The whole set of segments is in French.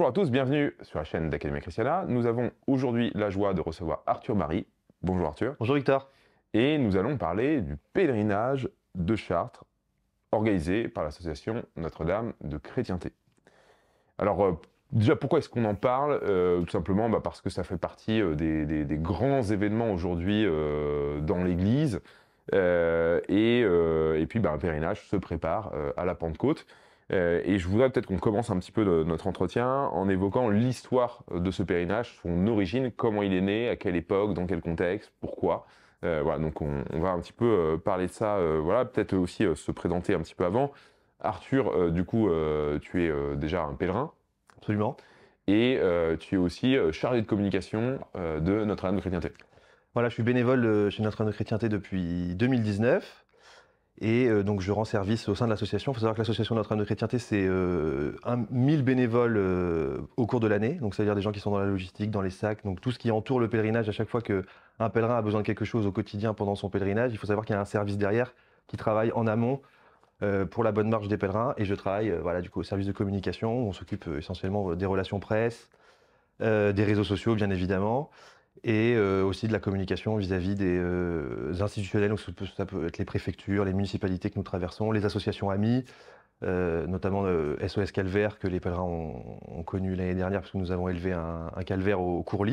Bonjour à tous, bienvenue sur la chaîne d'Académie Christiana. Nous avons aujourd'hui la joie de recevoir Arthur Marie. Bonjour Arthur. Bonjour Victor. Et nous allons parler du pèlerinage de Chartres organisé par l'association Notre-Dame de Chrétienté. Alors, euh, déjà, pourquoi est-ce qu'on en parle euh, Tout simplement bah, parce que ça fait partie euh, des, grands événements aujourd'hui dans l'Église. Et, puis, bah, un pèlerinage se prépare à la Pentecôte. Euh, et je voudrais peut-être qu'on commence un petit peu notre entretien en évoquant l'histoire de ce pèlerinage, son origine, comment il est né, à quelle époque, dans quel contexte, pourquoi. Euh, voilà, donc on, va un petit peu euh, parler de ça. voilà, peut-être aussi se présenter un petit peu avant. Arthur, du coup, tu es déjà un pèlerin. Absolument. Et tu es aussi chargé de communication de Notre-Dame de Chrétienté. Voilà, je suis bénévole chez Notre-Dame de Chrétienté depuis 2019. Et euh, donc je rends service au sein de l'association. Il faut savoir que l'association Notre-Dame de Chrétienté, c'est 1000 euh, bénévoles euh, au cours de l'année. Donc c'est-à-dire des gens qui sont dans la logistique, dans les sacs, donc tout ce qui entoure le pèlerinage à chaque fois qu'un pèlerin a besoin de quelque chose au quotidien pendant son pèlerinage. Il faut savoir qu'il y a un service derrière qui travaille en amont pour la bonne marche des pèlerins. Et je travaille voilà, du coup, au service de communication. on s'occupe essentiellement des relations presse, des réseaux sociaux bien évidemment et euh, aussi de la communication vis-à-vis des euh, institutionnels, donc ça peut être les préfectures, les municipalités que nous traversons, les associations amies, euh, notamment SOS Calvaire que les pèlerins ont, connu l'année dernière parce que nous avons élevé un, calvaire au, cours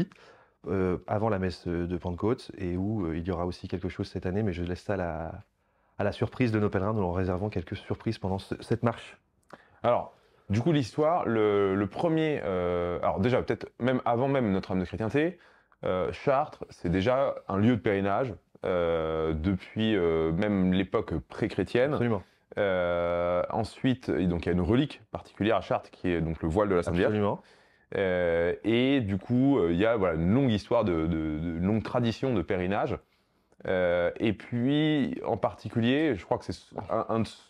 avant la messe de Pentecôte et où il y aura aussi quelque chose cette année, mais je laisse ça à la, surprise de nos pèlerins, nous leur réservons quelques surprises pendant cette marche. Alors, du coup, l'histoire, le, premier, alors déjà peut-être même avant même notre âme de chrétienté, euh, Chartres, c'est déjà un lieu de pèlerinage euh, depuis euh, même l'époque pré-chrétienne. Absolument. ensuite, donc il y a une relique particulière à Chartres qui est donc le voile de la Sainte Vierge. et du coup, il y a une longue histoire, de, longue tradition de pèlerinage. et puis, en particulier, je crois que c'est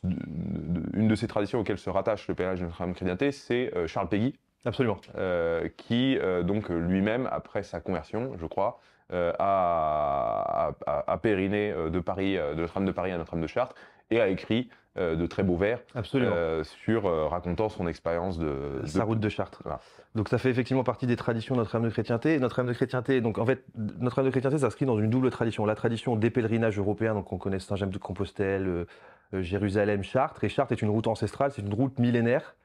une de ces traditions auxquelles se rattache le pèlerinage de notre chrétienté c'est Charles Péguy, Absolument. Euh, qui euh, donc lui-même, après sa conversion, je crois, euh, a, périné de Paris, de de Paris à notre âme de Chartres, et a écrit de très beaux vers sur racontant son expérience de, sa route de Chartres. Donc ça fait effectivement partie des traditions de Notre-Dame de chrétienté. Notre-Dame de chrétienté, donc en fait, notre de chrétienté s'inscrit dans une double tradition. La tradition des pèlerinages européens, donc on connaît saint jean de Compostelle. Jérusalem, Chartres. Et Chartres est une route ancestrale, c'est une route millénaire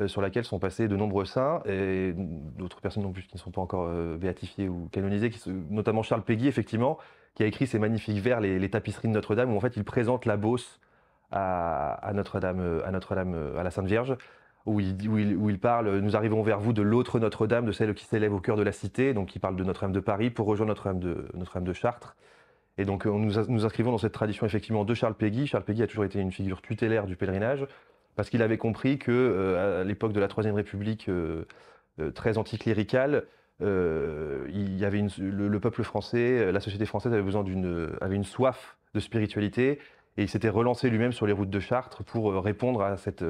euh, sur laquelle sont passés de nombreux saints et d'autres personnes non plus qui ne sont pas encore euh, béatifiées ou canonisées, qui, notamment Charles Péguy, effectivement, qui a écrit ces magnifiques vers, les, tapisseries de Notre-Dame, où en fait il présente la Beauce à, Notre-Dame, euh, à Notre-Dame, à, la Sainte Vierge, où il, parle Nous arrivons vers vous de l'autre Notre-Dame, de celle qui s'élève au cœur de la cité. Donc, il parle de Notre-Dame de Paris pour rejoindre Notre-Dame de, de, Chartres. Et donc, nous, nous, inscrivons dans cette tradition effectivement de Charles Péguy. Charles Péguy a toujours été une figure tutélaire du pèlerinage parce qu'il avait compris que euh, à l'époque de la Troisième République euh, euh, très anticléricale, il y avait une, le, peuple français, la société française avait besoin d'une avait une soif de spiritualité et il s'était relancé lui-même sur les routes de Chartres pour répondre à cette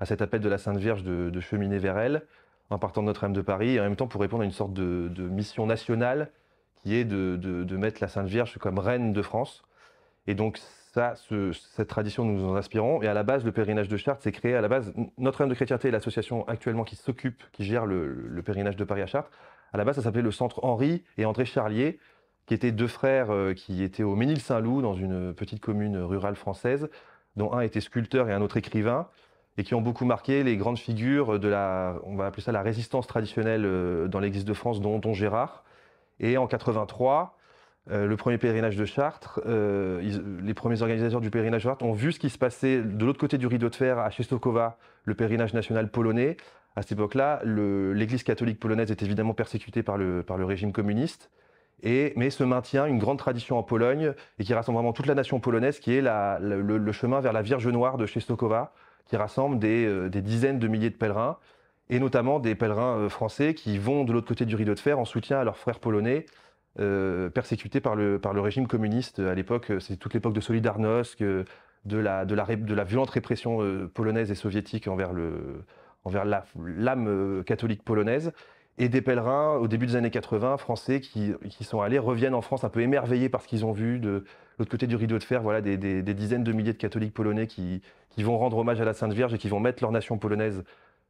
à cet appel de la Sainte Vierge de, cheminer vers elle en partant de Notre-Dame de Paris et en même temps pour répondre à une sorte de, mission nationale qui est de, de, de mettre la Sainte Vierge comme reine de France. Et donc ça, cette tradition, nous en inspirons. Et à la base, le pèlerinage de Chartres s'est créé à la base. Notre-Dame de Chrétienté est l'association actuellement qui s'occupe, qui gère le, pèlerinage de Paris à Chartres. À la base, ça s'appelait le Centre Henri et André Charlier, qui étaient deux frères euh, qui étaient au Ménil-Saint-Loup, dans une petite commune rurale française, dont un était sculpteur et un autre écrivain, et qui ont beaucoup marqué les grandes figures de la, on va appeler ça la résistance traditionnelle euh, dans l'Église de France, dont, dont Gérard. Et en 83, euh, le premier pèlerinage de Chartres, euh, les premiers organisateurs du pèlerinage de Chartres ont vu ce qui se passait de l'autre côté du rideau de fer à Czestochowa, le pèlerinage national polonais. À cette époque-là, l'Église catholique polonaise est évidemment persécutée par le, régime communiste, mais se maintient une grande tradition en Pologne et qui rassemble vraiment toute la nation polonaise, qui est le, chemin vers la Vierge Noire de Czestochowa, qui rassemble euh, des dizaines de milliers de pèlerins, et notamment des pèlerins français qui vont de l'autre côté du rideau de fer en soutien à leurs frères polonais. Euh, persécutés par le, par le régime communiste à l'époque. C'est toute l'époque de Solidarnosc, euh, de la, de la, violente répression euh, polonaise et soviétique envers le, envers l'âme catholique polonaise. Et des pèlerins au début des années 80 français qui, sont allés reviennent en France un peu émerveillés par ce qu'ils ont vu de, l'autre côté du rideau de fer. Voilà des, dizaines de milliers de catholiques polonais qui, vont rendre hommage à la Sainte Vierge et qui vont mettre leur nation polonaise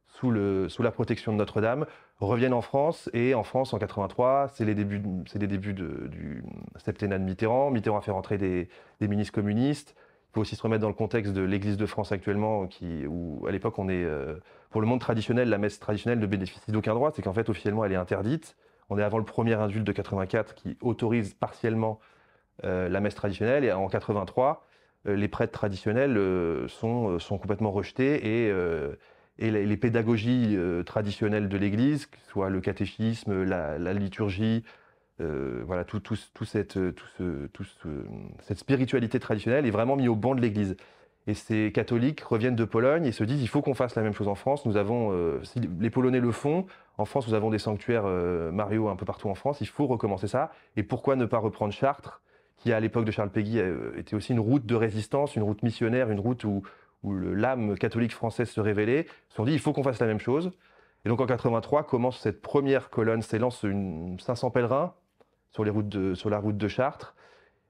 sous, le, sous la protection de Notre-Dame reviennent en France. Et en France, en 83, c'est les débuts, c'est les débuts de, du septennat de Mitterrand. Mitterrand a fait rentrer des, des ministres communistes. Il faut aussi se remettre dans le contexte de l'Église de France actuellement, qui, où à l'époque, on est euh, pour le monde traditionnel, la messe traditionnelle ne bénéficie d'aucun droit. C'est qu'en fait, officiellement, elle est interdite. On est avant le premier indulte de 84 qui autorise partiellement euh, la messe traditionnelle. Et en 83, euh, les prêtres traditionnels sont, sont complètement rejetés et et les, pédagogies euh, traditionnelles de l'Église, que soit le catéchisme, la, liturgie, euh, voilà, tout, tout, tout, cette, euh, tout, ce, cette spiritualité traditionnelle est vraiment mis au banc de l'Église. Et ces catholiques reviennent de Pologne et se disent il faut qu'on fasse la même chose en France. Nous avons, les Polonais le font, en France nous avons des sanctuaires mariaux Mario un peu partout en France. Il faut recommencer ça. Et pourquoi ne pas reprendre Chartres, qui à l'époque de Charles Péguy était aussi une route de résistance, une route missionnaire, une route où où l'âme catholique française se révélait, se sont dit il faut qu'on fasse la même chose. Et donc en 83 commence cette première colonne, s'élance 500 pèlerins sur, la route de Chartres.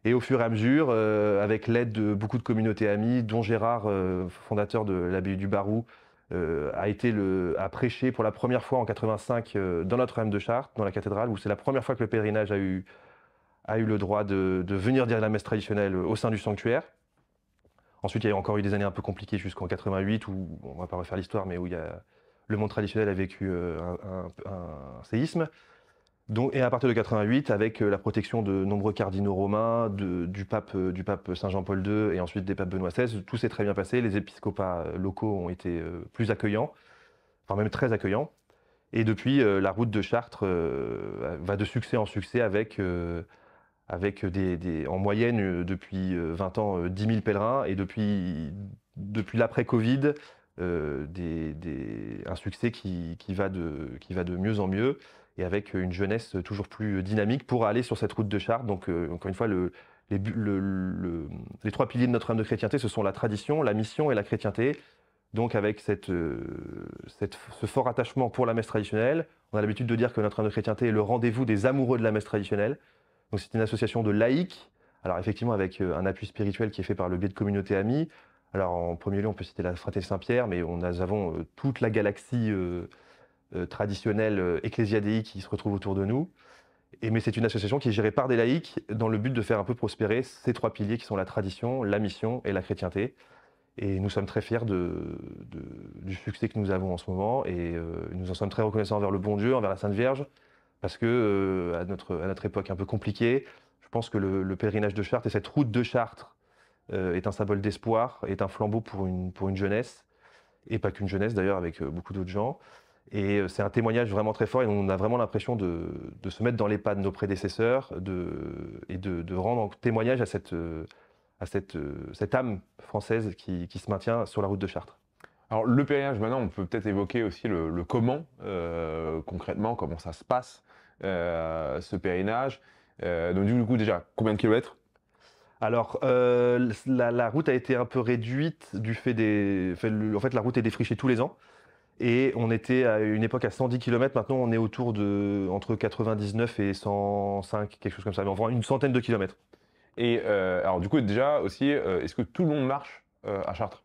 Et au fur et à mesure, euh, avec l'aide de beaucoup de communautés amies, dont Gérard, euh, fondateur de l'abbaye du Barou, euh, a été le, a prêché pour la première fois en 85 dans Notre-Dame de Chartres, dans la cathédrale, où c'est la première fois que le pèlerinage a eu, a eu le droit de, de venir dire la messe traditionnelle au sein du sanctuaire. Ensuite, il y a encore eu des années un peu compliquées jusqu'en 88 où, on ne va pas refaire l'histoire, mais où il y le monde traditionnel a vécu euh, un, séisme. et à partir de 88, avec euh, la protection de nombreux cardinaux romains, du pape, euh, du pape Saint Jean-Paul II et ensuite des papes Benoît XVI, tout s'est très bien passé. Les épiscopats locaux ont été plus accueillants, enfin même très accueillants. Et depuis, la route de Chartres va de succès en succès avec avec des, en moyenne euh, depuis 20 euh, ans 10 euh, 000 pèlerins et depuis, depuis l'après-Covid, des, un succès qui, qui, va de, qui va de mieux en mieux et avec une jeunesse toujours plus dynamique pour aller sur cette route de Chartres. Donc, encore une fois, les, trois piliers de notre âme de chrétienté, ce sont la tradition, la mission et la chrétienté. Donc, avec cette, ce fort attachement pour la messe traditionnelle, on a l'habitude de dire que notre âme de chrétienté est le rendez-vous des amoureux de la messe traditionnelle c'est une association de laïcs, alors effectivement avec euh, un appui spirituel qui est fait par le biais de communautés amies. Alors en premier lieu, on peut citer la Fraternité Saint-Pierre, mais nous avons euh, toute la galaxie euh, traditionnelle ecclésiadéique qui se retrouve autour de nous. Et, mais c'est une association qui est gérée par des laïcs dans le but de faire un peu prospérer ces trois piliers qui sont la tradition, la mission et la chrétienté. Et nous sommes très fiers du succès que nous avons en ce moment et nous en sommes très reconnaissants envers le bon Dieu, envers la Sainte Vierge, parce que euh, à, notre, à notre époque un peu compliquée, je pense que le, pèlerinage de Chartres et cette route de Chartres euh, est un symbole d'espoir, est un flambeau pour une, pour une jeunesse, et pas qu'une jeunesse d'ailleurs, avec euh, beaucoup d'autres gens. Et c'est un témoignage vraiment très fort et on a vraiment l'impression de, de, se mettre dans les pas de nos prédécesseurs de, et de, rendre témoignage à cette, à cette, cette âme française qui, qui, se maintient sur la route de Chartres. Alors le pèlerinage, maintenant, on peut peut-être évoquer aussi le, comment, concrètement, comment ça se passe. Euh, ce pèlerinage. Euh, donc du coup déjà, combien de kilomètres alors, euh, la, route a été un peu réduite du fait des. en fait, la route est défrichée tous les ans. Et on était à une époque à 110 km. Maintenant, on est autour de. entre 99 et 105, quelque chose comme ça. Mais enfin, une centaine de kilomètres. Et alors, du coup, déjà aussi, est-ce que tout le monde marche à Chartres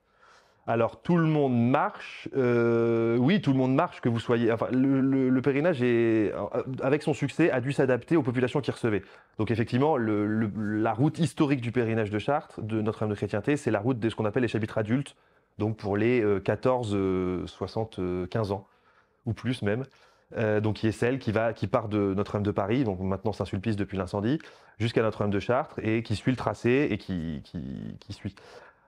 alors tout le monde marche. Euh, oui, tout le monde marche, que vous soyez. Enfin, le, pèlerinage est, euh, avec son succès, a dû s'adapter aux populations qui recevaient. Donc effectivement, la route historique du pèlerinage de Chartres, de Notre-Dame de Chrétienté, c'est la route de ce qu'on appelle les chapitres adultes, donc pour les 14, euh, 75 ans ou plus même. donc qui est celle qui, va, qui part de Notre-Dame de Paris, donc maintenant Saint-Sulpice depuis l'incendie, jusqu'à Notre-Dame de Chartres et qui suit le tracé et qui, qui suit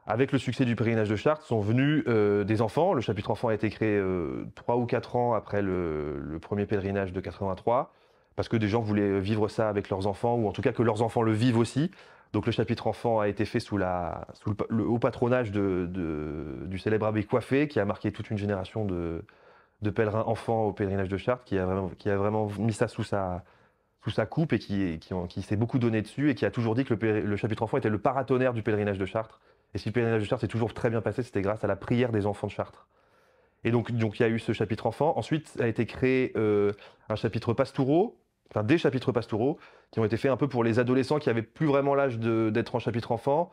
avec le succès du pèlerinage de Chartres, sont venus euh, des enfants. Le chapitre enfant a été créé euh, trois ou quatre ans après le, premier pèlerinage de 83, parce que des gens voulaient vivre ça avec leurs enfants, ou en tout cas que leurs enfants le vivent aussi. Donc le chapitre enfant a été fait sous, la, le, haut patronage de, du célèbre abbé Coiffé, qui a marqué toute une génération de, pèlerins enfants au pèlerinage de Chartres, qui a vraiment, qui a vraiment mis ça sous sa, sous sa coupe et qui, qui, s'est beaucoup donné dessus, et qui a toujours dit que le, le chapitre enfant était le paratonnerre du pèlerinage de Chartres et si le pèlerinage de Chartres s'est toujours très bien passé, c'était grâce à la prière des enfants de Chartres. Et donc, donc il y a eu ce chapitre enfant. Ensuite a été créé euh, un chapitre pastoureau, enfin des chapitres pastouraux, qui ont été faits un peu pour les adolescents qui n'avaient plus vraiment l'âge d'être en chapitre enfant,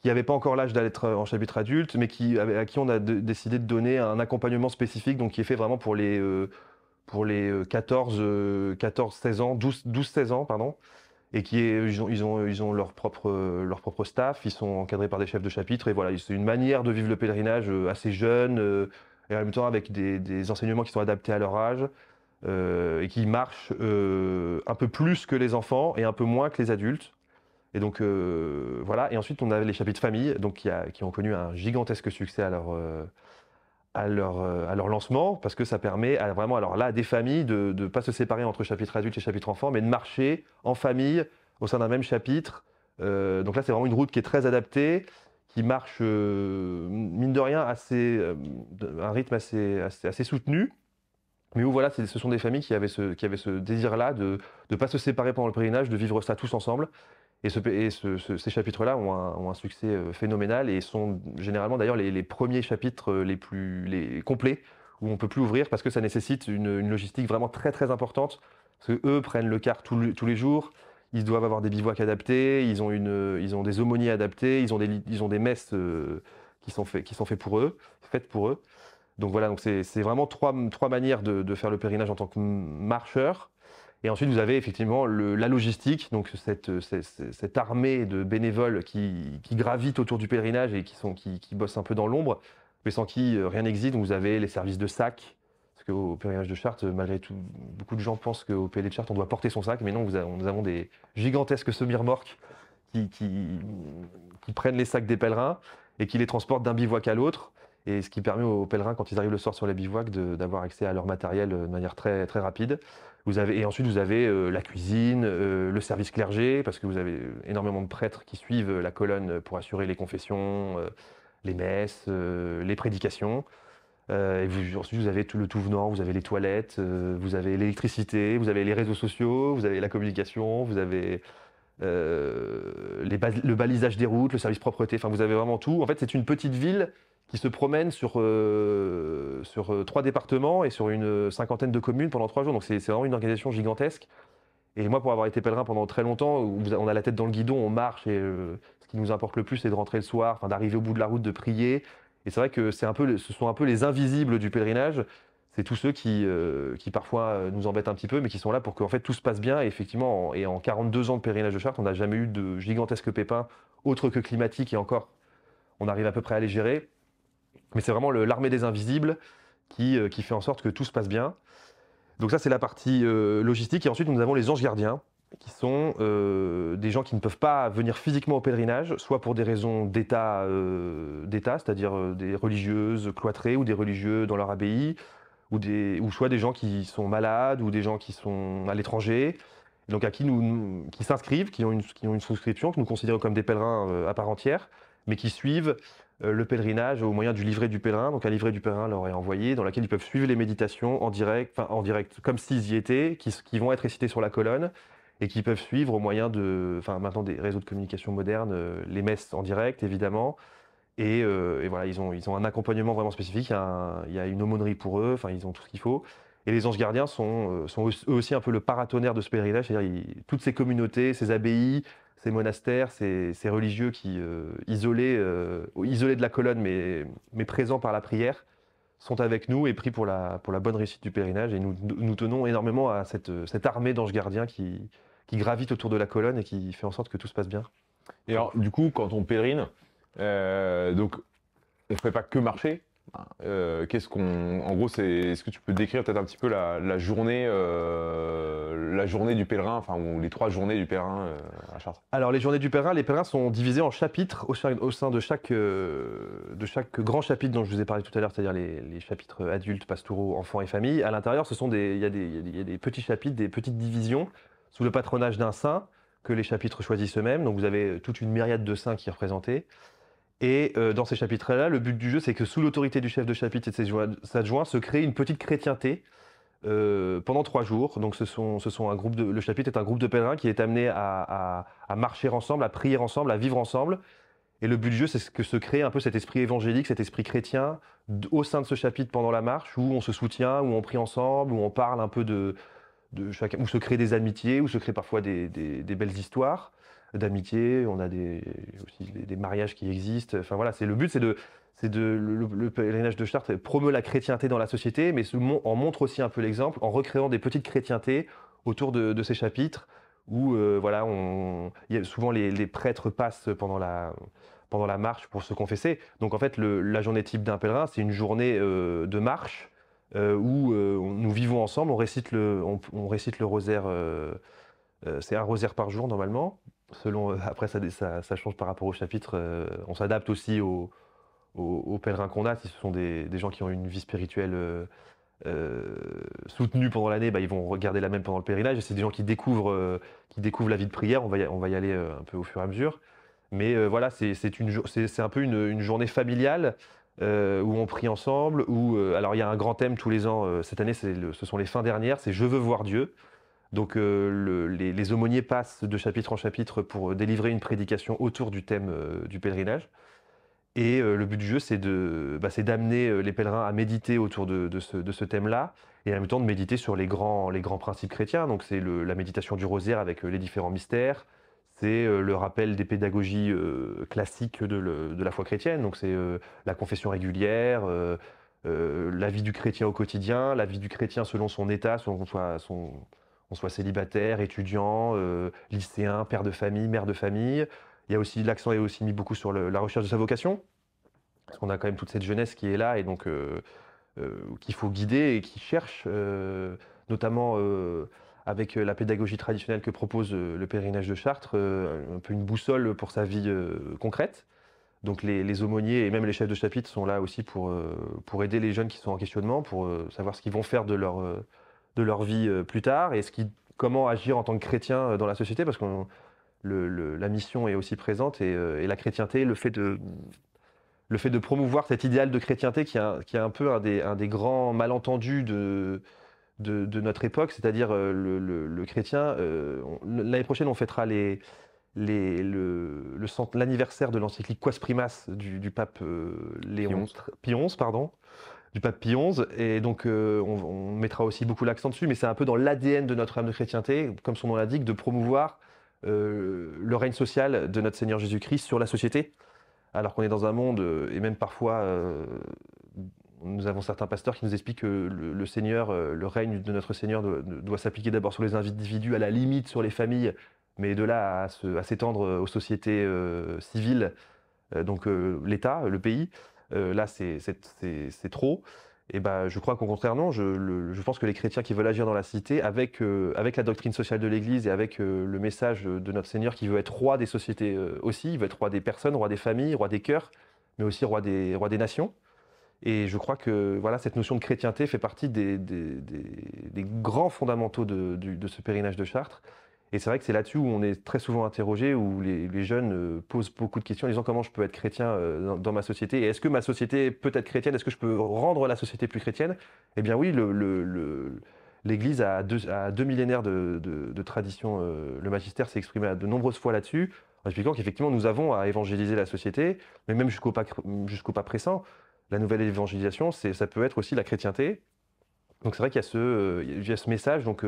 qui n'avaient pas encore l'âge d'être euh, en chapitre adulte, mais qui, à qui on a décidé de donner un accompagnement spécifique, donc qui est fait vraiment pour les, euh, pour les 14, 14 16 ans, 12, 12 16 ans, pardon et qui est, ils ont, ils ont, leur, propre, euh, leur propre staff, ils sont encadrés par des chefs de chapitre, et voilà, c'est une manière de vivre le pèlerinage euh, assez jeune, euh, et en même temps avec des, des enseignements qui sont adaptés à leur âge, et qui marchent un peu plus que les enfants et un peu moins que les adultes. Et donc voilà, et ensuite on avait les chapitres famille, donc qui, a, qui ont connu un gigantesque succès à leur, à leur, euh, à leur, lancement, parce que ça permet vraiment, alors là, à des familles de ne pas se séparer entre chapitre adulte et chapitre enfant, mais de marcher en famille au sein d'un même chapitre. Euh, donc là, c'est vraiment une route qui est très adaptée, qui marche, euh, mine de rien, assez, un rythme assez, assez, soutenu. Mais où voilà, ce sont des familles qui avaient ce, qui ce désir-là de ne pas se séparer pendant le pèlerinage, de vivre ça tous ensemble. Et, ces chapitres-là ont, un succès euh, phénoménal et sont généralement d'ailleurs les, premiers chapitres euh, les plus complets où on peut plus ouvrir parce que ça nécessite une, logistique vraiment très très importante. Parce que eux prennent le car tous les jours, ils doivent avoir des bivouacs adaptés, ils ont, des aumôniers adaptés, ils ont des, messes euh, qui sont faites pour eux, faites pour eux. Donc voilà, donc c'est vraiment trois, manières de, de, faire le pèlerinage en tant que marcheur. Et ensuite, vous avez effectivement la logistique, donc cette, armée de bénévoles qui, gravitent autour du pèlerinage et qui, bossent un peu dans l'ombre, mais sans qui euh, rien n'existe. vous avez les services de sac, parce qu'au pèlerinage de Chartres, malgré tout, beaucoup de gens pensent qu'au pèlerinage de Chartres, on doit porter son sac, mais non, nous avons des gigantesques semi-remorques qui, prennent les sacs des pèlerins et qui les transportent d'un bivouac à l'autre et ce qui permet aux pèlerins, quand ils arrivent le soir sur les bivouacs, d'avoir accès à leur matériel euh, de manière très rapide. Vous avez, et ensuite, vous avez euh, la cuisine, euh, le service clergé, parce que vous avez euh, énormément de prêtres qui suivent la colonne pour assurer les confessions, les messes, les prédications. et vous, ensuite, vous avez tout le tout venant, vous avez les toilettes, vous avez l'électricité, vous avez les réseaux sociaux, vous avez la communication, vous avez les le balisage des routes, le service propreté, enfin, vous avez vraiment tout. En fait, c'est une petite ville qui se promène sur, euh, sur euh, trois départements et sur une cinquantaine de communes pendant trois jours. Donc c'est vraiment une organisation gigantesque. Et moi, pour avoir été pèlerin pendant très longtemps, on a la tête dans le guidon, on marche, et euh, ce qui nous importe le plus, c'est de rentrer le soir, d'arriver au bout de la route, de prier. Et c'est vrai que c'est un peu, ce sont un peu les invisibles du pèlerinage. C'est tous ceux qui, qui parfois nous embêtent un petit peu, mais qui sont là pour qu'en fait tout se passe bien. Et effectivement, en, et en 42 ans de pèlerinage de Chartres, on n'a jamais eu de gigantesque pépin autre que climatique. Et encore, on arrive à peu près à les gérer. Mais c'est vraiment l'armée des invisibles euh, qui, fait en sorte que tout se passe bien. Donc ça, c'est la partie euh, logistique. Et ensuite, nous avons les anges gardiens, qui sont euh, des gens qui ne peuvent pas venir physiquement au pèlerinage, soit pour des raisons d'état, c'est-à-dire des religieuses cloîtrées ou des religieux dans leur abbaye, ou, soit des gens qui sont malades ou des gens qui sont à l'étranger, donc à qui nous, qui s'inscrivent, qui qui ont une souscription, que nous considérons comme des pèlerins à part entière, mais qui suivent euh, le pèlerinage au moyen du livret du pèlerin. Donc un livret du pèlerin leur est envoyé, dans lequel ils peuvent suivre les méditations en direct, enfin en direct, comme s'ils y étaient, qui, vont être récitées sur la colonne et qui peuvent suivre au moyen de, enfin maintenant des réseaux de communication modernes, euh, les messes en direct évidemment. Euh, et, voilà, ils ont, ils ont un accompagnement vraiment spécifique, il y a, une aumônerie pour eux, enfin ils ont tout ce qu'il faut. Et les anges gardiens sont, sont eux aussi un peu le paratonnerre de ce pèlerinage, c'est-à-dire toutes ces communautés, ces abbayes, ces monastères, ces, religieux qui, euh, euh, isolés, de la colonne, mais, mais présents par la prière, sont avec nous et prient pour la, pour la bonne réussite du pèlerinage. Et nous, nous tenons énormément à cette, armée d'anges gardiens qui, qui gravitent autour de la colonne et qui fait en sorte que tout se passe bien. Et alors, du coup, quand on pèlerine, euh, donc, on ne fait pas que marcher, euh, qu'est-ce qu'on, en gros, c'est, est-ce que tu peux décrire peut-être un petit peu la, journée, euh, la journée du pèlerin, enfin ou les trois journées du pèlerin euh, à Chartres Alors les journées du pèlerin, les pèlerins sont divisés en chapitres au, sein de chaque, de chaque grand chapitre dont je vous ai parlé tout à l'heure, c'est-à-dire les, chapitres adultes, pastoraux, enfants et famille. À l'intérieur, ce sont des, il y, y, a des petits chapitres, des petites divisions sous le patronage d'un saint que les chapitres choisissent eux-mêmes. Donc vous avez toute une myriade de saints qui est représentée. Et euh, dans ces chapitres-là, le but du jeu, c'est que sous l'autorité du chef de chapitre et de ses adjoints, se crée une petite chrétienté euh, pendant trois jours. Donc, ce sont, un groupe le chapitre est un groupe de pèlerins qui est amené à, marcher ensemble, à prier ensemble, à vivre ensemble. Et le but du jeu, c'est que se crée un peu cet esprit évangélique, cet esprit chrétien au sein de ce chapitre pendant la marche, où on se soutient, où on prie ensemble, où on parle un peu de, de chacun, où se créent des amitiés, où se créent parfois des belles histoires d'amitié, on a des, aussi des, mariages qui existent. Enfin voilà, c'est le but, c'est de, c'est de le, pèlerinage de Chartres promeut la chrétienté dans la société, mais en montre aussi un peu l'exemple en recréant des petites chrétientés autour de, ces chapitres où euh, voilà, on, y souvent les, prêtres passent pendant la pendant la marche pour se confesser. Donc en fait, la journée type d'un pèlerin, c'est une journée euh, de marche euh, où nous vivons ensemble, on récite le, on récite le rosaire c'est un rosaire par jour normalement selon, euh, après, ça, change par rapport au chapitre. Euh, on s'adapte aussi aux, pèlerins qu'on a. Si ce sont des, gens qui ont une vie spirituelle euh, soutenue pendant l'année, bah, ils vont regarder la même pendant le pèlerinage. Et c'est des gens qui découvrent, qui découvrent la vie de prière. On va y, on va y aller un peu au fur et à mesure. Mais voilà, c'est un peu une, une journée familiale. où on prie ensemble, où alors il y a un grand thème tous les ans, cette année ce sont les fins dernières, c'est Je veux voir Dieu. Donc euh, les, aumôniers passent de chapitre en chapitre pour délivrer une prédication autour du thème euh, du pèlerinage. Et euh, le but du jeu, c'est bah, d'amener les pèlerins à méditer autour de, ce, thème-là, et en même temps de méditer sur les grands, les grands principes chrétiens. Donc c'est la méditation du rosaire avec les différents mystères, c'est le rappel des pédagogies classiques de, la foi chrétienne. Donc c'est la confession régulière. la vie du chrétien au quotidien, la vie du chrétien selon son état, selon son qu'on soit célibataire, étudiant, euh, lycéen, père de famille, mère de famille. Il y a aussi l'accent est aussi mis beaucoup sur la recherche de sa vocation, parce qu'on a quand même toute cette jeunesse qui est là et donc euh, euh, qu'il faut guider et qui cherche, notamment avec la pédagogie traditionnelle que propose le pèlerinage de Chartres, un peu une boussole pour sa vie concrète. Donc les, aumôniers et même les chefs de chapitre sont là aussi pour, pour aider les jeunes qui sont en questionnement, pour savoir ce qu'ils vont faire de leur de leur vie euh, plus tard et ce qui, comment agir en tant que chrétien euh, dans la société, parce que la mission est aussi présente euh, et, la chrétienté, le fait de le fait de promouvoir cet idéal de chrétienté qui est un, peu un des, grands malentendus de, de, notre époque, c'est-à-dire le, chrétien. L'année prochaine, on fêtera l'anniversaire de l'encyclique Quas Primas du, pape euh, pardon, du pape Pie XI. Et donc, euh, on, mettra aussi beaucoup l'accent dessus, mais c'est un peu dans l'ADN de notre âme de chrétienté, comme son nom l'indique, de promouvoir euh, le règne social de notre Seigneur Jésus-Christ sur la société. Alors qu'on est dans un monde, euh, et même parfois, nous avons certains pasteurs qui nous expliquent que le, Seigneur, le règne de notre Seigneur doit s'appliquer d'abord sur les individus, à la limite sur les familles, mais de là à s'étendre aux sociétés civiles, donc l'État, le pays. Euh, là c'est trop. Et bah, je crois qu'au contraire non. Je, pense que les chrétiens qui veulent agir dans la cité, avec euh, la doctrine sociale de l'Église et avec euh, le message de notre Seigneur qui veut être roi des sociétés aussi, il veut être roi des personnes, roi des familles, roi des cœurs, mais aussi roi des nations. Et je crois que voilà cette notion de chrétienté fait partie des, grands fondamentaux de, ce pèlerinage de Chartres. Et c'est vrai que c'est là-dessus où on est très souvent interrogé, où les, jeunes euh, posent beaucoup de questions en disant comment je peux être chrétien euh, dans, ma société, et est-ce que ma société peut être chrétienne, est-ce que je peux rendre la société plus chrétienne Eh bien oui, le, l'Église a deux, deux, millénaires de, tradition. Euh, le magistère s'est exprimé à de nombreuses fois là-dessus, en expliquant qu'effectivement, nous avons à évangéliser la société, mais même jusqu'au pas, jusqu'au pas pressant. La nouvelle évangélisation, ça peut être aussi la chrétienté. Donc c'est vrai qu'il y a ce, message. Donc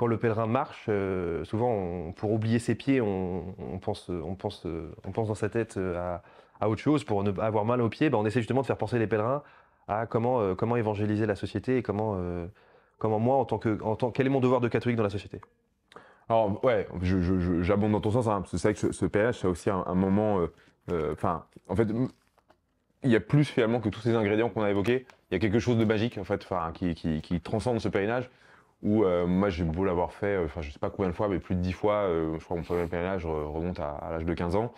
quand le pèlerin marche, euh, souvent pour oublier ses pieds, on, pense, on, pense, on pense dans sa tête euh, à, autre chose. Pour ne pas avoir mal aux pieds, ben, on essaie justement de faire penser les pèlerins à comment, euh, comment évangéliser la société et comment, comment moi, en tant que, en tant, quel est mon devoir de catholique dans la société. Alors ouais, j'abonde dans ton sens, hein, c'est vrai que ce, ce c'est aussi un, moment, enfin, en fait, il y a plus finalement que tous ces ingrédients qu'on a évoqués. Il y a quelque chose de magique en fait, qui, qui transcende ce pèlerinage où euh, moi j'ai beau l'avoir fait, euh, enfin je sais pas combien de fois, mais plus de dix fois, euh, je crois que mon premier pèlerinage remonte à, l'âge de 15 ans.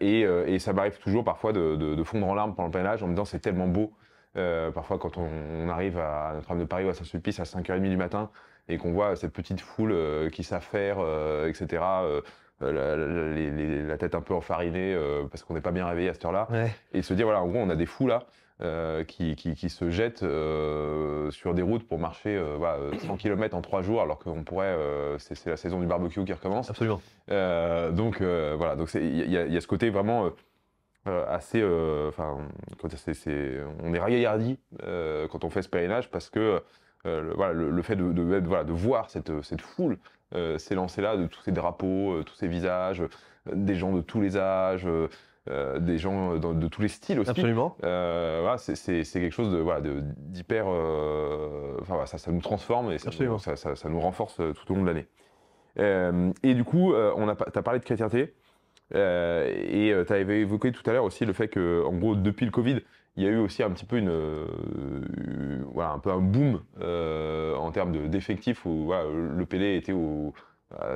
Et, et, ça m'arrive toujours parfois de, de, fondre en larmes pendant le pèlerinage en me disant c'est tellement beau. parfois quand on, arrive à, Notre-Dame de Paris ou à Saint-Sulpice à 5h30 du matin et qu'on voit cette petite foule qui s'affaire, etc. La, la, tête un peu enfarinée parce qu'on n'est pas bien réveillé à cette heure-là. Et se dire voilà, en gros on a des fous là. Euh, qui, qui, se jettent euh, sur des routes pour marcher 100 euh, km en 3 jours, alors qu'on pourrait, c'est la saison du barbecue qui recommence. Absolument. donc voilà, donc il y, y, a ce côté vraiment assez, enfin, on est ragaillardi quand on fait ce pèlerinage parce que le, voilà, le, fait de, voilà, de voir cette, cette foule s'élancer là, de tous ces drapeaux, tous ces visages, des gens de tous les âges. Euh, des gens euh, de tous les styles aussi. Absolument. Euh, voilà, c'est quelque chose de voilà d'hyper. enfin, ça, ça, nous transforme et ça, ça, ça, nous renforce tout au long de l'année. et du coup, on a, as parlé de chrétienté et tu avais évoqué tout à l'heure aussi le fait que, en gros, depuis le Covid, il y a eu aussi un petit peu une, voilà, un peu un boom en termes d'effectifs où voilà, le PD était au,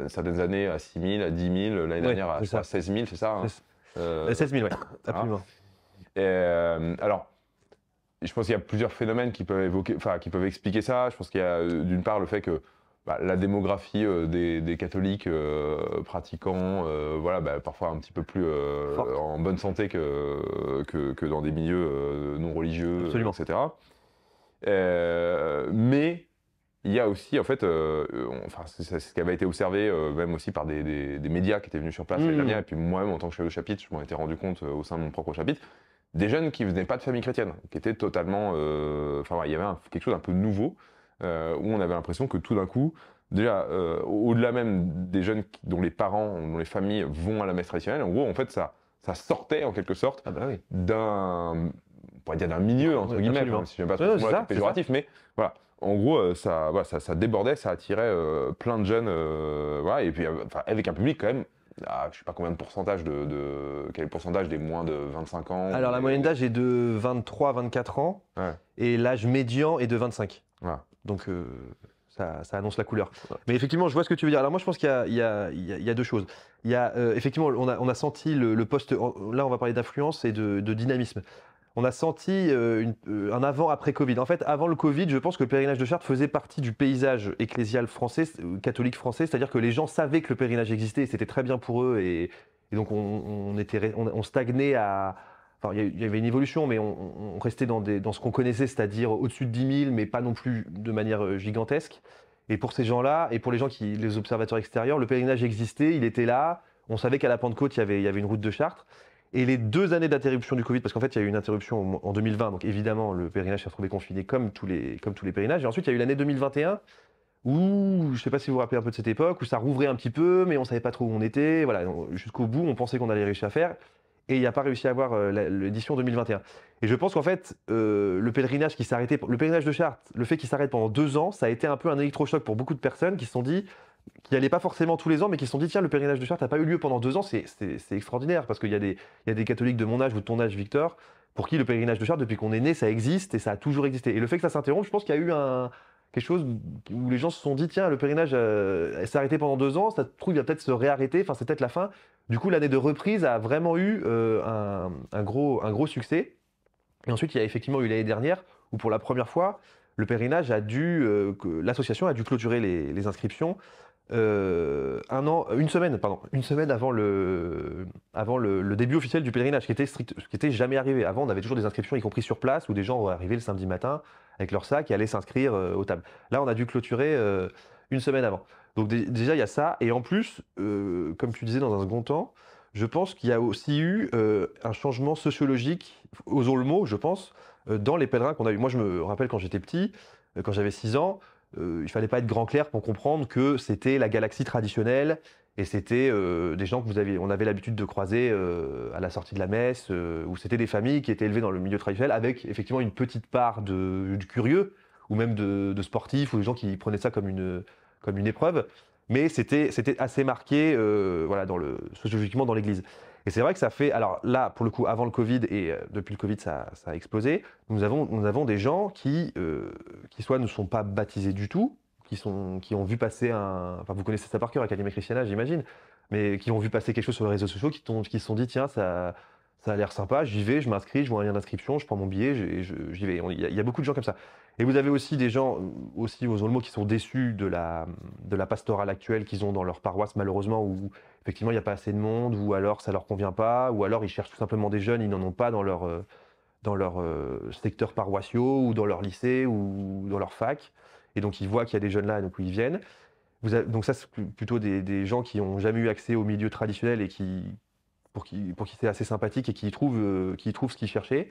certaines années à 6 000, à 10 000, l'année dernière à, 16 000, c'est ça euh, 16 000, oui, alors, je pense qu'il y a plusieurs phénomènes qui peuvent, évoquer, enfin, qui peuvent expliquer ça. Je pense qu'il y a euh, d'une part le fait que bah, la démographie euh, des, catholiques euh, pratiquants, voilà, bah, parfois un petit peu plus en bonne santé que, que, dans des milieux non religieux, etc. mais il y a aussi, en fait, euh, euh, enfin, c'est ce qui avait été observé euh, même aussi par des, médias qui étaient venus sur place mmh. dernière, et puis moi-même en tant que chef de chapitre, je m'en étais rendu compte au sein de mon propre chapitre, des jeunes qui venaient pas de famille chrétienne, qui étaient totalement, enfin, il y avait quelque chose d'un peu nouveau où on avait l'impression que tout d'un coup, déjà au-delà même des jeunes dont les parents, dont les familles vont à la messe traditionnelle, en gros, en fait, ça, ça sortait en quelque sorte ah bah d'un, on pourrait dire d'un milieu entre guillemets, hein, si je ne pas ouais, péjoratif, mais voilà en gros, euh, ça, voilà, ça, débordait, ça attirait euh, plein de jeunes, euh, et puis enfin, avec un public quand même. je je sais pas combien de pourcentage de, quel est le pourcentage des moins de 25 ans. Alors la moyenne d'âge est de 23-24 ans et l'âge médian est de 25. Donc ça, annonce la couleur. Mais effectivement, je vois ce que tu veux dire. Alors moi, je pense qu'il y, a deux choses. Il y a effectivement, on a, on a senti le, poste. Là, on va parler d'affluence et de, de dynamisme on a senti euh, euh, un avant-après Covid. En fait, avant le Covid, je pense que le pèlerinage de Chartres faisait partie du paysage ecclésial français, euh, catholique français, c'est-à-dire que les gens savaient que le pèlerinage existait et c'était très bien pour eux. Et, donc, on, était, on, stagnait à. Enfin, il y avait une évolution, mais on, restait dans, ce qu'on connaissait, c'est-à-dire au-dessus de 10 000, mais pas non plus de manière gigantesque. Et pour ces gens-là, et pour les gens qui, les observateurs extérieurs, le pèlerinage existait, il était là. On savait qu'à la Pentecôte, il y avait une route de Chartres. Et les deux années d'interruption du Covid, parce qu'en fait, il y a eu une interruption en 2020, donc évidemment, le pèlerinage s'est retrouvé confiné comme tous les, comme tous les pèlerinages. Et ensuite, il y a eu l'année 2021, où, je ne sais pas si vous vous rappelez un peu de cette époque, où ça rouvrait un petit peu, mais on ne savait pas trop où on était. Voilà, jusqu'au bout, on pensait qu'on allait réussir à faire. Et il n'y a pas réussi à avoir euh, l'édition 2021. Et je pense qu'en fait, euh, le pèlerinage qui s'arrêtait, le pèlerinage de Chartres, le fait qu'il s'arrête pendant deux ans, ça a été un peu un électrochoc pour beaucoup de personnes qui se sont dit qui n'allaient pas forcément tous les ans, mais qui se sont dit tiens, le pèlerinage de Chartres n'a pas eu lieu pendant deux ans, c'est extraordinaire, parce qu'il y, y, a des catholiques de mon âge ou de ton âge, Victor, pour qui le pèlerinage de Chartres, depuis qu'on est né, ça existe et ça a toujours existé. Et le fait que ça s'interrompe, je pense qu'il y a eu un, quelque chose où les gens se sont dit tiens, le pèlerinage euh, s'est arrêté pendant deux ans, ça trouve, il va peut-être se réarrêter, enfin, c'est peut-être la fin. Du coup, l'année de reprise a vraiment eu euh, un, un, gros, un gros succès. Et ensuite, il y a effectivement eu l'année dernière, où pour la première fois, le pèlerinage a dû, euh, l'association a dû clôturer les, les inscriptions euh, an, euh, une semaine, pardon, une semaine avant le, avant le, début officiel du pèlerinage, qui qui était jamais arrivé. Avant, on avait toujours des inscriptions, y compris sur place, où des gens arrivaient le samedi matin avec leur sac et allaient s'inscrire euh, aux tables. Là, on a dû clôturer une semaine avant. Donc déjà, il y a ça, et en plus, comme tu disais dans un second temps, je pense qu'il y a aussi eu un changement sociologique, osons le mot, je pense, dans les pèlerins qu'on a eu. Moi, je me rappelle quand j'étais petit, quand j'avais 6 ans, euh, il fallait pas être grand clair pour comprendre que c'était la galaxie traditionnelle et c'était euh, des gens que vous on avait l'habitude de croiser euh, à la sortie de la messe, ou c'était des familles qui étaient élevées dans le milieu traditionnel, avec effectivement une petite part de, curieux ou même de, sportifs ou des gens qui prenaient ça comme une, comme une épreuve. Mais c'était assez marqué, voilà, dans le, sociologiquement dans l'Église. Et c'est vrai que ça fait, alors là, pour le coup, avant le Covid et euh, depuis le Covid, ça, ça a explosé, nous avons, nous avons des gens qui, euh, qui soit ne sont pas baptisés du tout, qui, sont, qui ont vu passer un. Enfin, vous connaissez ça par cœur, Académie Christiana, j'imagine, mais qui ont vu passer quelque chose sur les réseaux sociaux, qui, qui se sont dit, tiens, ça, ça a l'air sympa, j'y vais, je m'inscris, je vois un lien d'inscription, je prends mon billet, j'y vais. Il y, a beaucoup de gens comme ça. Et vous avez aussi des gens, euh, aussi aux mot, qui sont déçus de la, de la pastorale actuelle qu'ils ont dans leur paroisse, malheureusement, où effectivement il n'y a pas assez de monde, ou alors ça leur convient pas, ou alors ils cherchent tout simplement des jeunes, ils n'en ont pas dans leur, euh, dans leur euh, secteur paroissiaux, ou dans leur lycée, ou dans leur fac. Et donc ils voient qu'il y a des jeunes là, et donc ils viennent. Vous donc ça, c'est plutôt des, gens qui n'ont jamais eu accès au milieu traditionnel et qui, pour qui, pour qui c'est assez sympathique et qui trouvent, qui trouvent ce qu'ils cherchaient.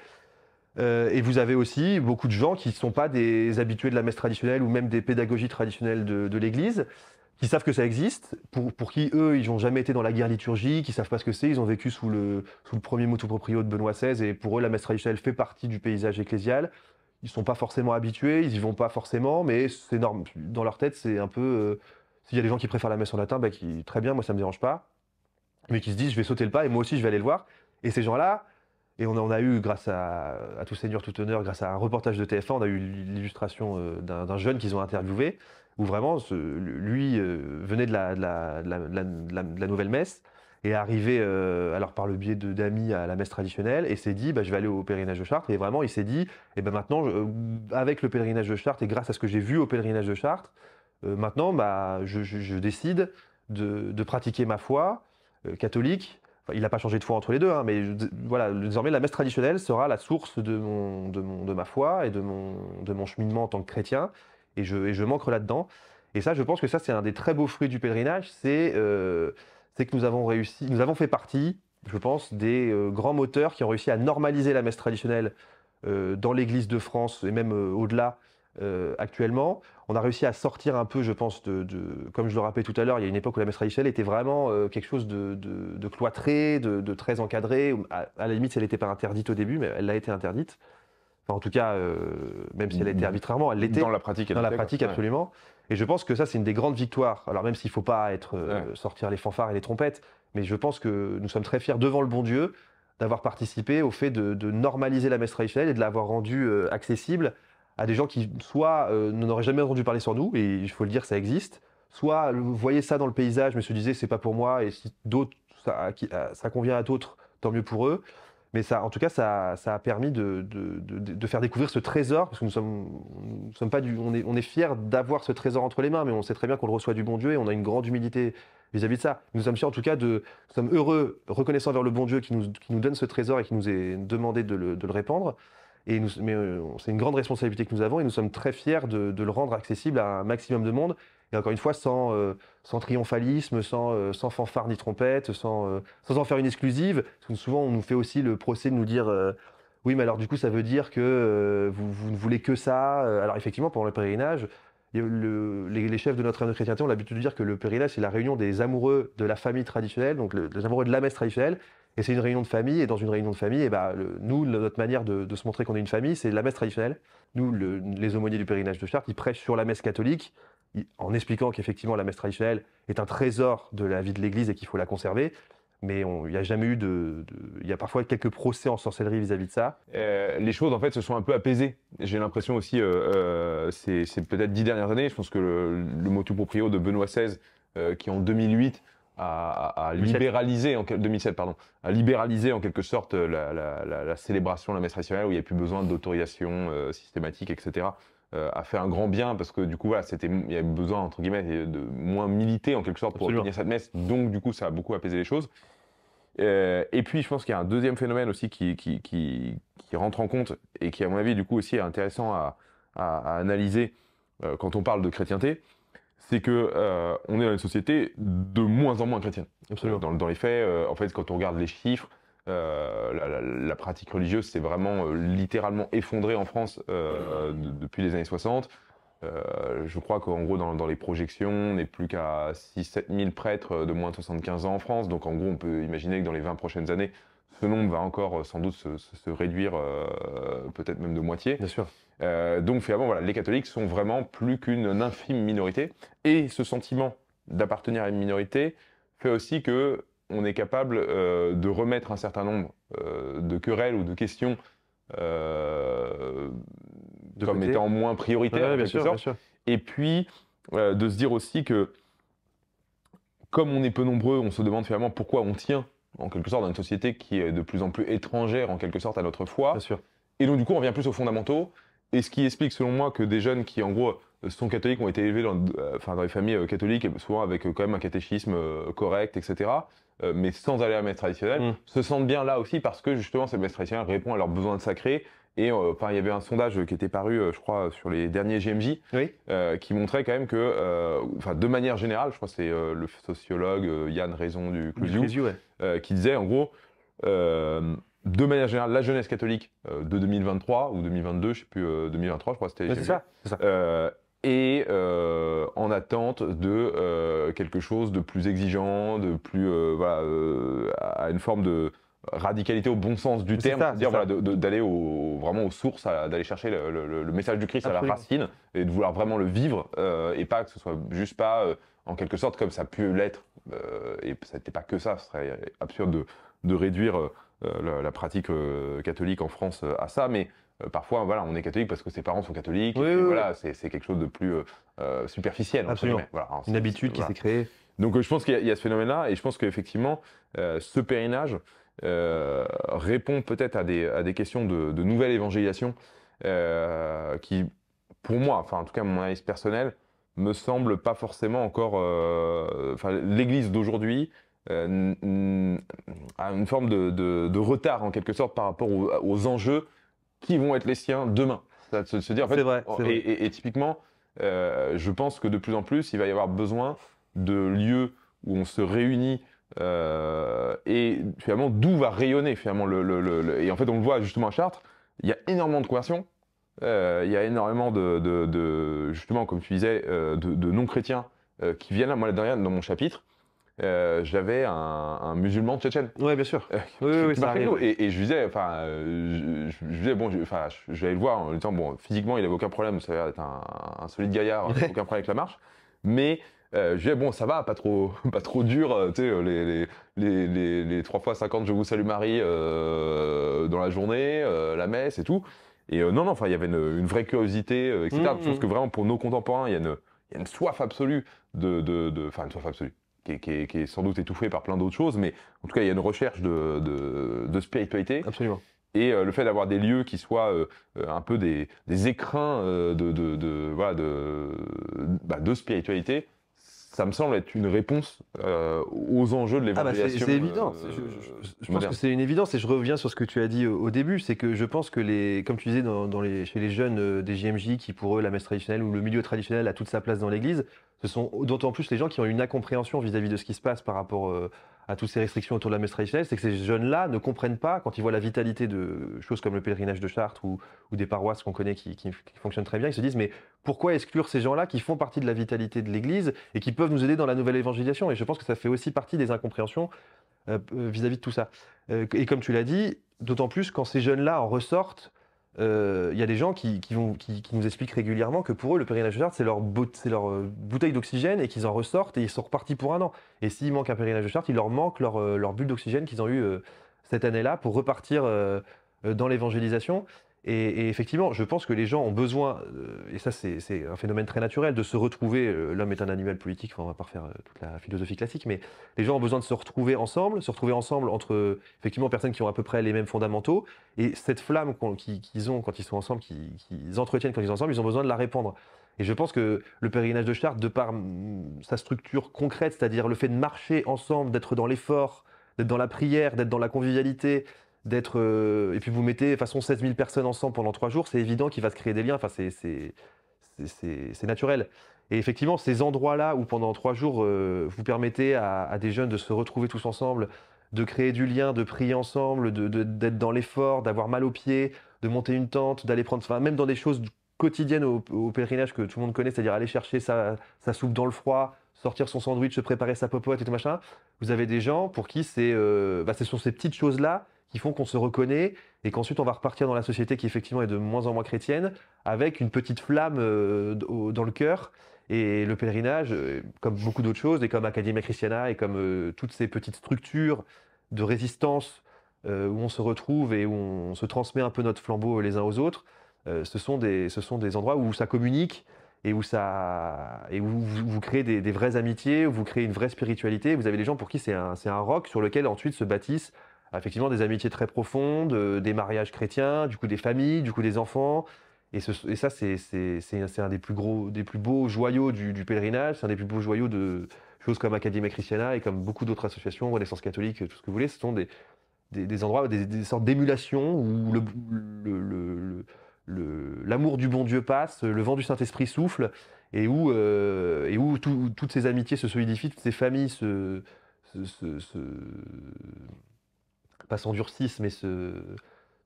Euh, et vous avez aussi beaucoup de gens qui ne sont pas des habitués de la messe traditionnelle ou même des pédagogies traditionnelles de, l'Église, qui savent que ça existe, pour, qui, eux, ils n'ont jamais été dans la guerre liturgique, qui savent pas ce que c'est, ils ont vécu sous le, sous le premier motu proprio de Benoît XVI, et pour eux, la messe traditionnelle fait partie du paysage ecclésial. Ils ne sont pas forcément habitués, ils n'y vont pas forcément, mais c'est énorme. Dans leur tête, c'est un peu... Euh, s'il y a des gens qui préfèrent la messe en latin, bah, très bien, moi, ça ne me dérange pas, mais qui se disent, je vais sauter le pas, et moi aussi, je vais aller le voir. Et ces gens-là, et on, a eu, grâce à, Tout Seigneur, Tout Honneur, grâce à un reportage de TF1, on a eu l'illustration euh, d'un jeune qu'ils ont interviewé, où vraiment, lui venait de la, nouvelle messe, et est arrivé, euh, alors par le biais d'amis, à la messe traditionnelle, et s'est dit, bah, je vais aller au pèlerinage de Chartres. Et vraiment, il s'est dit, eh ben maintenant, euh, avec le pèlerinage de Chartres, et grâce à ce que j'ai vu au pèlerinage de Chartres, maintenant, bah, je, décide de, pratiquer ma foi catholique il n'a pas changé de foi entre les deux, hein, mais voilà, désormais la messe traditionnelle sera la source de, de, de ma foi et de mon, de mon cheminement en tant que chrétien, et je, et je manque là-dedans. Et ça, je pense que ça, c'est un des très beaux fruits du pèlerinage, c'est euh, que nous avons réussi, nous avons fait partie, je pense, des euh, grands moteurs qui ont réussi à normaliser la messe traditionnelle euh, dans l'Église de France et même au-delà euh, actuellement. On a réussi à sortir un peu, je pense, de, comme je le rappelais tout à l'heure, il y a une époque où la messe traditionnelle était vraiment euh, quelque chose de, cloîtré, de, très encadré. À, la limite, elle n'était pas interdite au début, mais elle l'a été interdite. Enfin, en tout cas, euh, même si elle a été mmh. arbitrairement, elle l'était. Dans la pratique, Dans la pratique, absolument. Et je pense que ça, c'est une des grandes victoires. Alors, même s'il ne faut pas être, sortir les fanfares et les trompettes, mais je pense que nous sommes très fiers devant le bon Dieu d'avoir participé au fait de, normaliser la messe traditionnelle et de l'avoir rendue accessible à des gens qui, soit euh, n'auraient jamais entendu parler sur nous, et il faut le dire, ça existe, soit voyaient ça dans le paysage, mais se disaient, c'est pas pour moi, et si d'autres, ça, convient à d'autres, tant mieux pour eux. Mais ça, en tout cas, ça, a permis de, faire découvrir ce trésor, parce que nous sommes, sommes pas du, on est, on est fiers d'avoir ce trésor entre les mains, mais on sait très bien qu'on le reçoit du bon Dieu et on a une grande humilité vis-à-vis de ça. Nous sommes fiers, en tout cas, de, sommes heureux, reconnaissants vers le bon Dieu qui nous, donne ce trésor et qui nous est demandé de le, le répandre mais euh, c'est une grande responsabilité que nous avons et nous sommes très fiers de, le rendre accessible à un maximum de monde. Et encore une fois, sans, euh, triomphalisme, euh, sans, fanfare ni trompette, sans, en faire une exclusive. Parce souvent, on nous fait aussi le procès de nous dire oui, mais alors du coup, ça veut dire que vous, ne voulez que ça. Alors effectivement, pendant le pèlerinage, les, chefs de notre de chrétienté ont l'habitude de dire que le pèlerinage, c'est la réunion des amoureux de la famille traditionnelle, donc les des amoureux de la messe traditionnelle, et c'est une réunion de famille, et dans une réunion de famille, et eh bah, ben, nous, notre manière de, se montrer qu'on est une famille, c'est la messe traditionnelle. Nous, les aumôniers du pèlerinage de Chartres, ils prêchent sur la messe catholique, en expliquant qu'effectivement la messe traditionnelle est un trésor de la vie de l'Église et qu'il faut la conserver. Mais il n'y a jamais eu de, Il y a parfois quelques procès en sorcellerie vis-à-vis de ça. Euh, les choses, en fait, se sont un peu apaisées. J'ai l'impression aussi, euh, euh, c'est peut-être dix dernières années, je pense que le, le motu proprio de Benoît XVI, qui en 2008 à, libéraliser en 2007 pardon à libéraliser en quelque sorte euh, la, célébration de la messe traditionnelle où il n'y a plus besoin d'autorisation euh, systématique etc euh, a fait un grand bien parce que du coup voilà c'était il y avait besoin entre guillemets de moins militer en quelque sorte pour obtenir cette messe donc du coup ça a beaucoup apaisé les choses euh, et puis je pense qu'il y a un deuxième phénomène aussi qui, qui, rentre en compte et qui à mon avis du coup aussi est intéressant à analyser quand on parle de chrétienté c'est que euh, on est dans une société de moins en moins chrétienne. Absolument. Dans, les faits, euh, en fait, quand on regarde les chiffres, euh, la, pratique religieuse s'est vraiment littéralement effondrée en France depuis les années 60. je crois qu'en gros, dans, les projections, on n'est plus qu'à 6-7 000 prêtres de moins de 75 ans en France. Donc, en gros, on peut imaginer que dans les 20 prochaines années, ce nombre va encore sans doute se réduire, peut-être même de moitié. Bien sûr. Euh, donc finalement, voilà, les catholiques sont vraiment plus qu'une infime minorité. Et ce sentiment d'appartenir à une minorité fait aussi que on est capable euh, de remettre un certain nombre euh, de querelles ou de questions comme étant moins prioritaire. bien sûr, Et puis de se dire aussi que comme on est peu nombreux, on se demande finalement pourquoi on tient en quelque sorte dans une société qui est de plus en plus étrangère en quelque sorte à notre foi. Et donc du coup, on vient plus aux fondamentaux. Et ce qui explique, selon moi, que des jeunes qui, en gros, euh, sont catholiques, ont été élevés dans, euh, enfin, dans les familles euh, catholiques, souvent avec quand même un catéchisme correct, etc., mais sans aller à la messe traditionnelle, mm. se sentent bien là aussi parce que justement cette messe traditionnelle répond à leurs besoins de sacré. Et il y avait un sondage qui était paru, je crois, sur les derniers GMJ, qui montrait quand même que, enfin, de manière générale, je crois que c'est le sociologue Yann Raison du Clujou qui disait en gros de manière générale, la jeunesse catholique euh, de 2023 ou 2022, je sais plus, 2023, euh, je crois, que c'était. C'est ça. Euh, et en attente de quelque chose de plus exigeant, de plus voilà, à une forme de radicalité au bon sens du terme, c'est-à-dire d'aller au, vraiment aux sources, d'aller chercher le, message du Christ à la racine et de vouloir vraiment le vivre et pas que ce soit juste pas en quelque sorte comme ça a pu l'être et ça n'était pas que ça, ce serait absurde de, de réduire euh, la, pratique euh, catholique en France à euh, ça, mais parfois, voilà, on est catholique parce que ses parents sont catholiques. voilà, c'est quelque chose de plus superficiel. Absolument. Voilà, hein, Une habitude qui s'est créée. Donc, je pense qu'il y, a ce phénomène-là, et je pense qu'effectivement, ce pèlerinage répond peut-être à des, à des, questions de, de nouvelle évangélisation qui, pour moi, enfin, en tout cas, mon analyse personnelle, me semble pas forcément encore. Enfin, l'Église d'aujourd'hui euh, à une forme de, retard en quelque sorte par rapport aux, enjeux qui vont être les siens demain. Ça, se, dire, oh, vrai, et, Et, typiquement, euh, je pense que de plus en plus, il va y avoir besoin de lieux où on se réunit euh, et finalement d'où va rayonner finalement le, Et en fait, on le voit justement à Chartres, il y a énormément de conversions, il y a énormément de, justement, comme tu disais, de, non-chrétiens qui viennent là. Moi, derrière, dans mon chapitre, euh, j'avais un, un, musulman tchétchène. Ouais, bien sûr. Et, je lui disais, enfin, euh, je, je, disais, bon, je, vais le voir en lui disant, bon, physiquement, il n'avait aucun problème, ça a dire être un, un, solide gaillard, aucun problème avec la marche. Mais euh, je lui disais, bon, ça va, pas trop, pas trop dur, tu sais, les, les, les, les, 3 fois 50 Je vous salue Marie dans la journée, la messe et tout. Et non, non, enfin, il y avait une, vraie curiosité, etc. Mmh, je pense mmh. que vraiment, pour nos contemporains, il y a une, il y a une soif absolue de, de, de, enfin, une soif absolue qui est, sans doute étouffé par plein d'autres choses, mais en tout cas, il y a une recherche de, spiritualité. Absolument. Et euh, le fait d'avoir des lieux qui soient euh, euh, un peu des, écrins de, de, bah, de, spiritualité, ça me semble être une réponse aux enjeux de ah bah, l'évangélisation. Ah c'est évident. je, pense que c'est une évidence et je reviens sur ce que tu as dit au, début, c'est que je pense que les, comme tu disais dans, les, chez les jeunes des JMJ, qui pour eux la messe traditionnelle ou le milieu traditionnel a toute sa place dans l'Église, ce sont d'autant plus les gens qui ont une incompréhension vis-à-vis de ce qui se passe par rapport euh, à toutes ces restrictions autour de la traditionnelle, c'est que ces jeunes-là ne comprennent pas, quand ils voient la vitalité de choses comme le pèlerinage de Chartres ou, des paroisses qu'on connaît qui, qui, fonctionnent très bien, ils se disent mais pourquoi exclure ces gens-là qui font partie de la vitalité de l'Église et qui peuvent nous aider dans la nouvelle évangélisation Et je pense que ça fait aussi partie des incompréhensions euh, euh, vis-à-vis de tout ça. et comme tu l'as dit, d'autant plus quand ces jeunes-là en ressortent il euh, y a des gens qui, nous expliquent régulièrement que pour eux, le pèlerinage de chartres c'est leur, euh, bouteille d'oxygène et qu'ils en ressortent et ils sont repartis pour un an. Et s'ils manque un périnage-de-Chartres, il leur manque euh, leur, bulle d'oxygène qu'ils ont eue cette année-là pour repartir dans l'évangélisation. Et, effectivement, je pense que les gens ont besoin, euh, et ça c'est un phénomène très naturel, de se retrouver, euh, l'homme est un animal politique, enfin, on va pas refaire euh, toute la philosophie classique, mais les gens ont besoin de se retrouver ensemble, se retrouver ensemble entre effectivement personnes qui ont à peu près les mêmes fondamentaux, et cette flamme qu'ils ont quand ils sont ensemble, qu'ils entretiennent quand ils sont ensemble, ils ont besoin de la répandre. Et je pense que le pèlerinage de Chartres, de par mm, sa structure concrète, c'est-à-dire le fait de marcher ensemble, d'être dans l'effort, d'être dans la prière, d'être dans la convivialité, d'être. Euh, et puis vous mettez, de toute façon, personnes ensemble pendant trois jours, c'est évident qu'il va se créer des liens. Enfin, c'est naturel. Et effectivement, ces endroits-là où pendant trois jours, euh, vous permettez à, des jeunes de se retrouver tous ensemble, de créer du lien, de prier ensemble, d'être de, dans l'effort, d'avoir mal aux pieds, de monter une tente, d'aller prendre. Enfin, même dans des choses quotidiennes au, pèlerinage que tout le monde connaît, c'est-à-dire aller chercher sa, sa, soupe dans le froid, sortir son sandwich, se préparer sa popote et tout machin. Vous avez des gens pour qui c'est, euh, bah, ce sont ces petites choses-là qui font qu'on se reconnaît et qu'ensuite on va repartir dans la société qui effectivement est de moins en moins chrétienne avec une petite flamme euh, dans le cœur. Et le pèlerinage, euh, comme beaucoup d'autres choses, et comme Academia Christiana et comme euh, toutes ces petites structures de résistance où on se retrouve et où on se transmet un peu notre flambeau les uns aux autres, ce, sont des, ce sont des endroits où ça communique et où, ça, et où vous, créez des, vraies amitiés, où vous créez une vraie spiritualité. Vous avez des gens pour qui c'est un, un roc sur lequel ensuite se bâtissent euh, effectivement des amitiés très profondes, euh, des mariages chrétiens, du coup des familles, du coup des enfants. Et, ça, c'est un des plus gros, des plus beaux joyaux du, pèlerinage, c'est un des plus beaux joyaux de choses comme Academia Christiana et comme beaucoup d'autres associations, Renaissance catholique, tout ce que vous voulez. Ce sont des, des, endroits, des, des sortes d'émulation où l'amour le, le, du bon Dieu passe, le vent du Saint-Esprit souffle et où, euh, et où toutes ces amitiés se solidifient, toutes ces familles se pas s'endurcissent, mais se,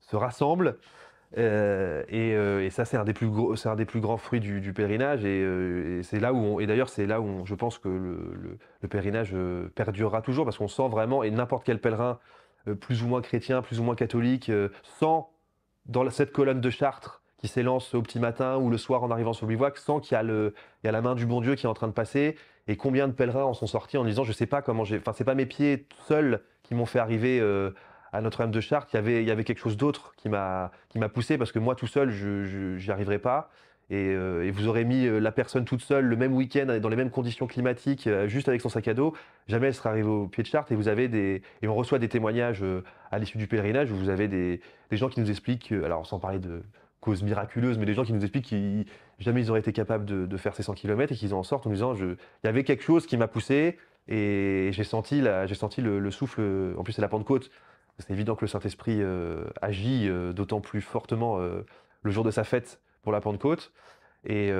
se rassemblent. Euh, euh, et, ça, c'est un, des plus gros, un des plus grands fruits du, du pèlerinage. Euh, et, c'est là où, on, et d'ailleurs, c'est là où je pense que le, le, pèlerinage perdurera toujours parce qu'on sent vraiment, et n'importe quel pèlerin, plus ou moins chrétien, plus ou moins catholique, sent dans cette colonne de Chartres qui s'élance au petit matin ou le soir en arrivant sur le bivouac, sent qu'il y, a le, y a la main du bon Dieu qui est en train de passer. Et combien de pèlerins en sont sortis en disant, je sais pas comment j'ai, enfin, c'est pas mes pieds seuls qui m'ont fait arriver à Notre-Dame de Chartres, il y avait, il y avait quelque chose d'autre qui m'a poussé parce que moi tout seul, je n'y arriverais pas. Euh, et, vous aurez mis euh, la personne toute seule le même week-end dans les mêmes conditions climatiques, euh, juste avec son sac à dos, jamais elle sera arrivée au pied de charte, Et vous avez des, on reçoit des témoignages à l'issue du pèlerinage où vous avez des, gens qui nous expliquent, alors sans parler de causes miraculeuses, mais des gens qui nous expliquent qu'ils jamais ils auraient été capables de, faire ces 100 km et qu'ils en sortent en disant, il y avait quelque chose qui m'a poussé et j'ai senti, la, senti le, le souffle. En plus, c'est la Pentecôte. C'est évident que le Saint-Esprit euh, agit euh, d'autant plus fortement euh, le jour de sa fête pour la Pentecôte. Et,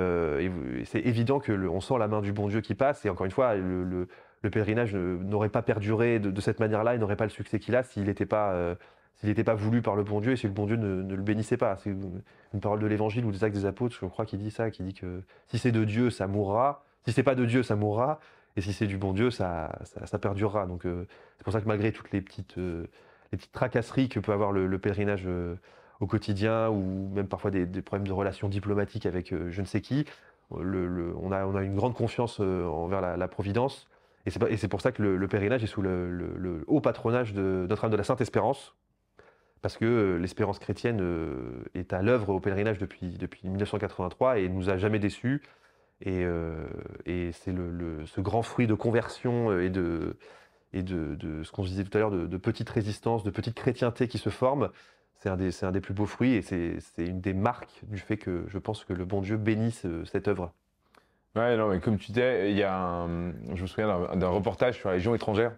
c'est évident que on sent la main du bon Dieu qui passe. Et encore une fois, le, pèlerinage n'aurait pas perduré de, cette manière-là il n'aurait pas le succès qu'il a s'il n'était pas pas voulu par le bon Dieu et si le bon Dieu ne, le bénissait pas. C'est une parole de l'Évangile ou des Actes des Apôtres, je crois, qui dit ça, qui dit que si c'est de Dieu, ça mourra. Si c'est pas de Dieu, ça mourra. Et si c'est du bon Dieu, ça, ça, perdurera. Donc c'est pour ça que malgré toutes les petites des petites tracasseries que peut avoir le, pèlerinage euh, au quotidien ou même parfois des, problèmes de relations diplomatiques avec euh, je ne sais qui. Euh, on, a, on, une grande confiance envers la, Providence. Et c'est pour ça que le, pèlerinage est sous le, haut patronage de Notre-Dame de la Sainte-Espérance, parce que l'espérance chrétienne est à l'œuvre au pèlerinage depuis, 1983 et ne nous a jamais déçus. Et, et c'est ce grand fruit de conversion et de, et de, ce qu'on disait tout à l'heure, de, petites résistances, de petites chrétientés qui se forment. C'est un, des, un des plus beaux fruits et c'est une des marques du fait que je pense que le bon Dieu bénisse euh, cette œuvre. Ouais, non, mais comme tu disais, il y a je me souviens d'un reportage sur la Légion étrangère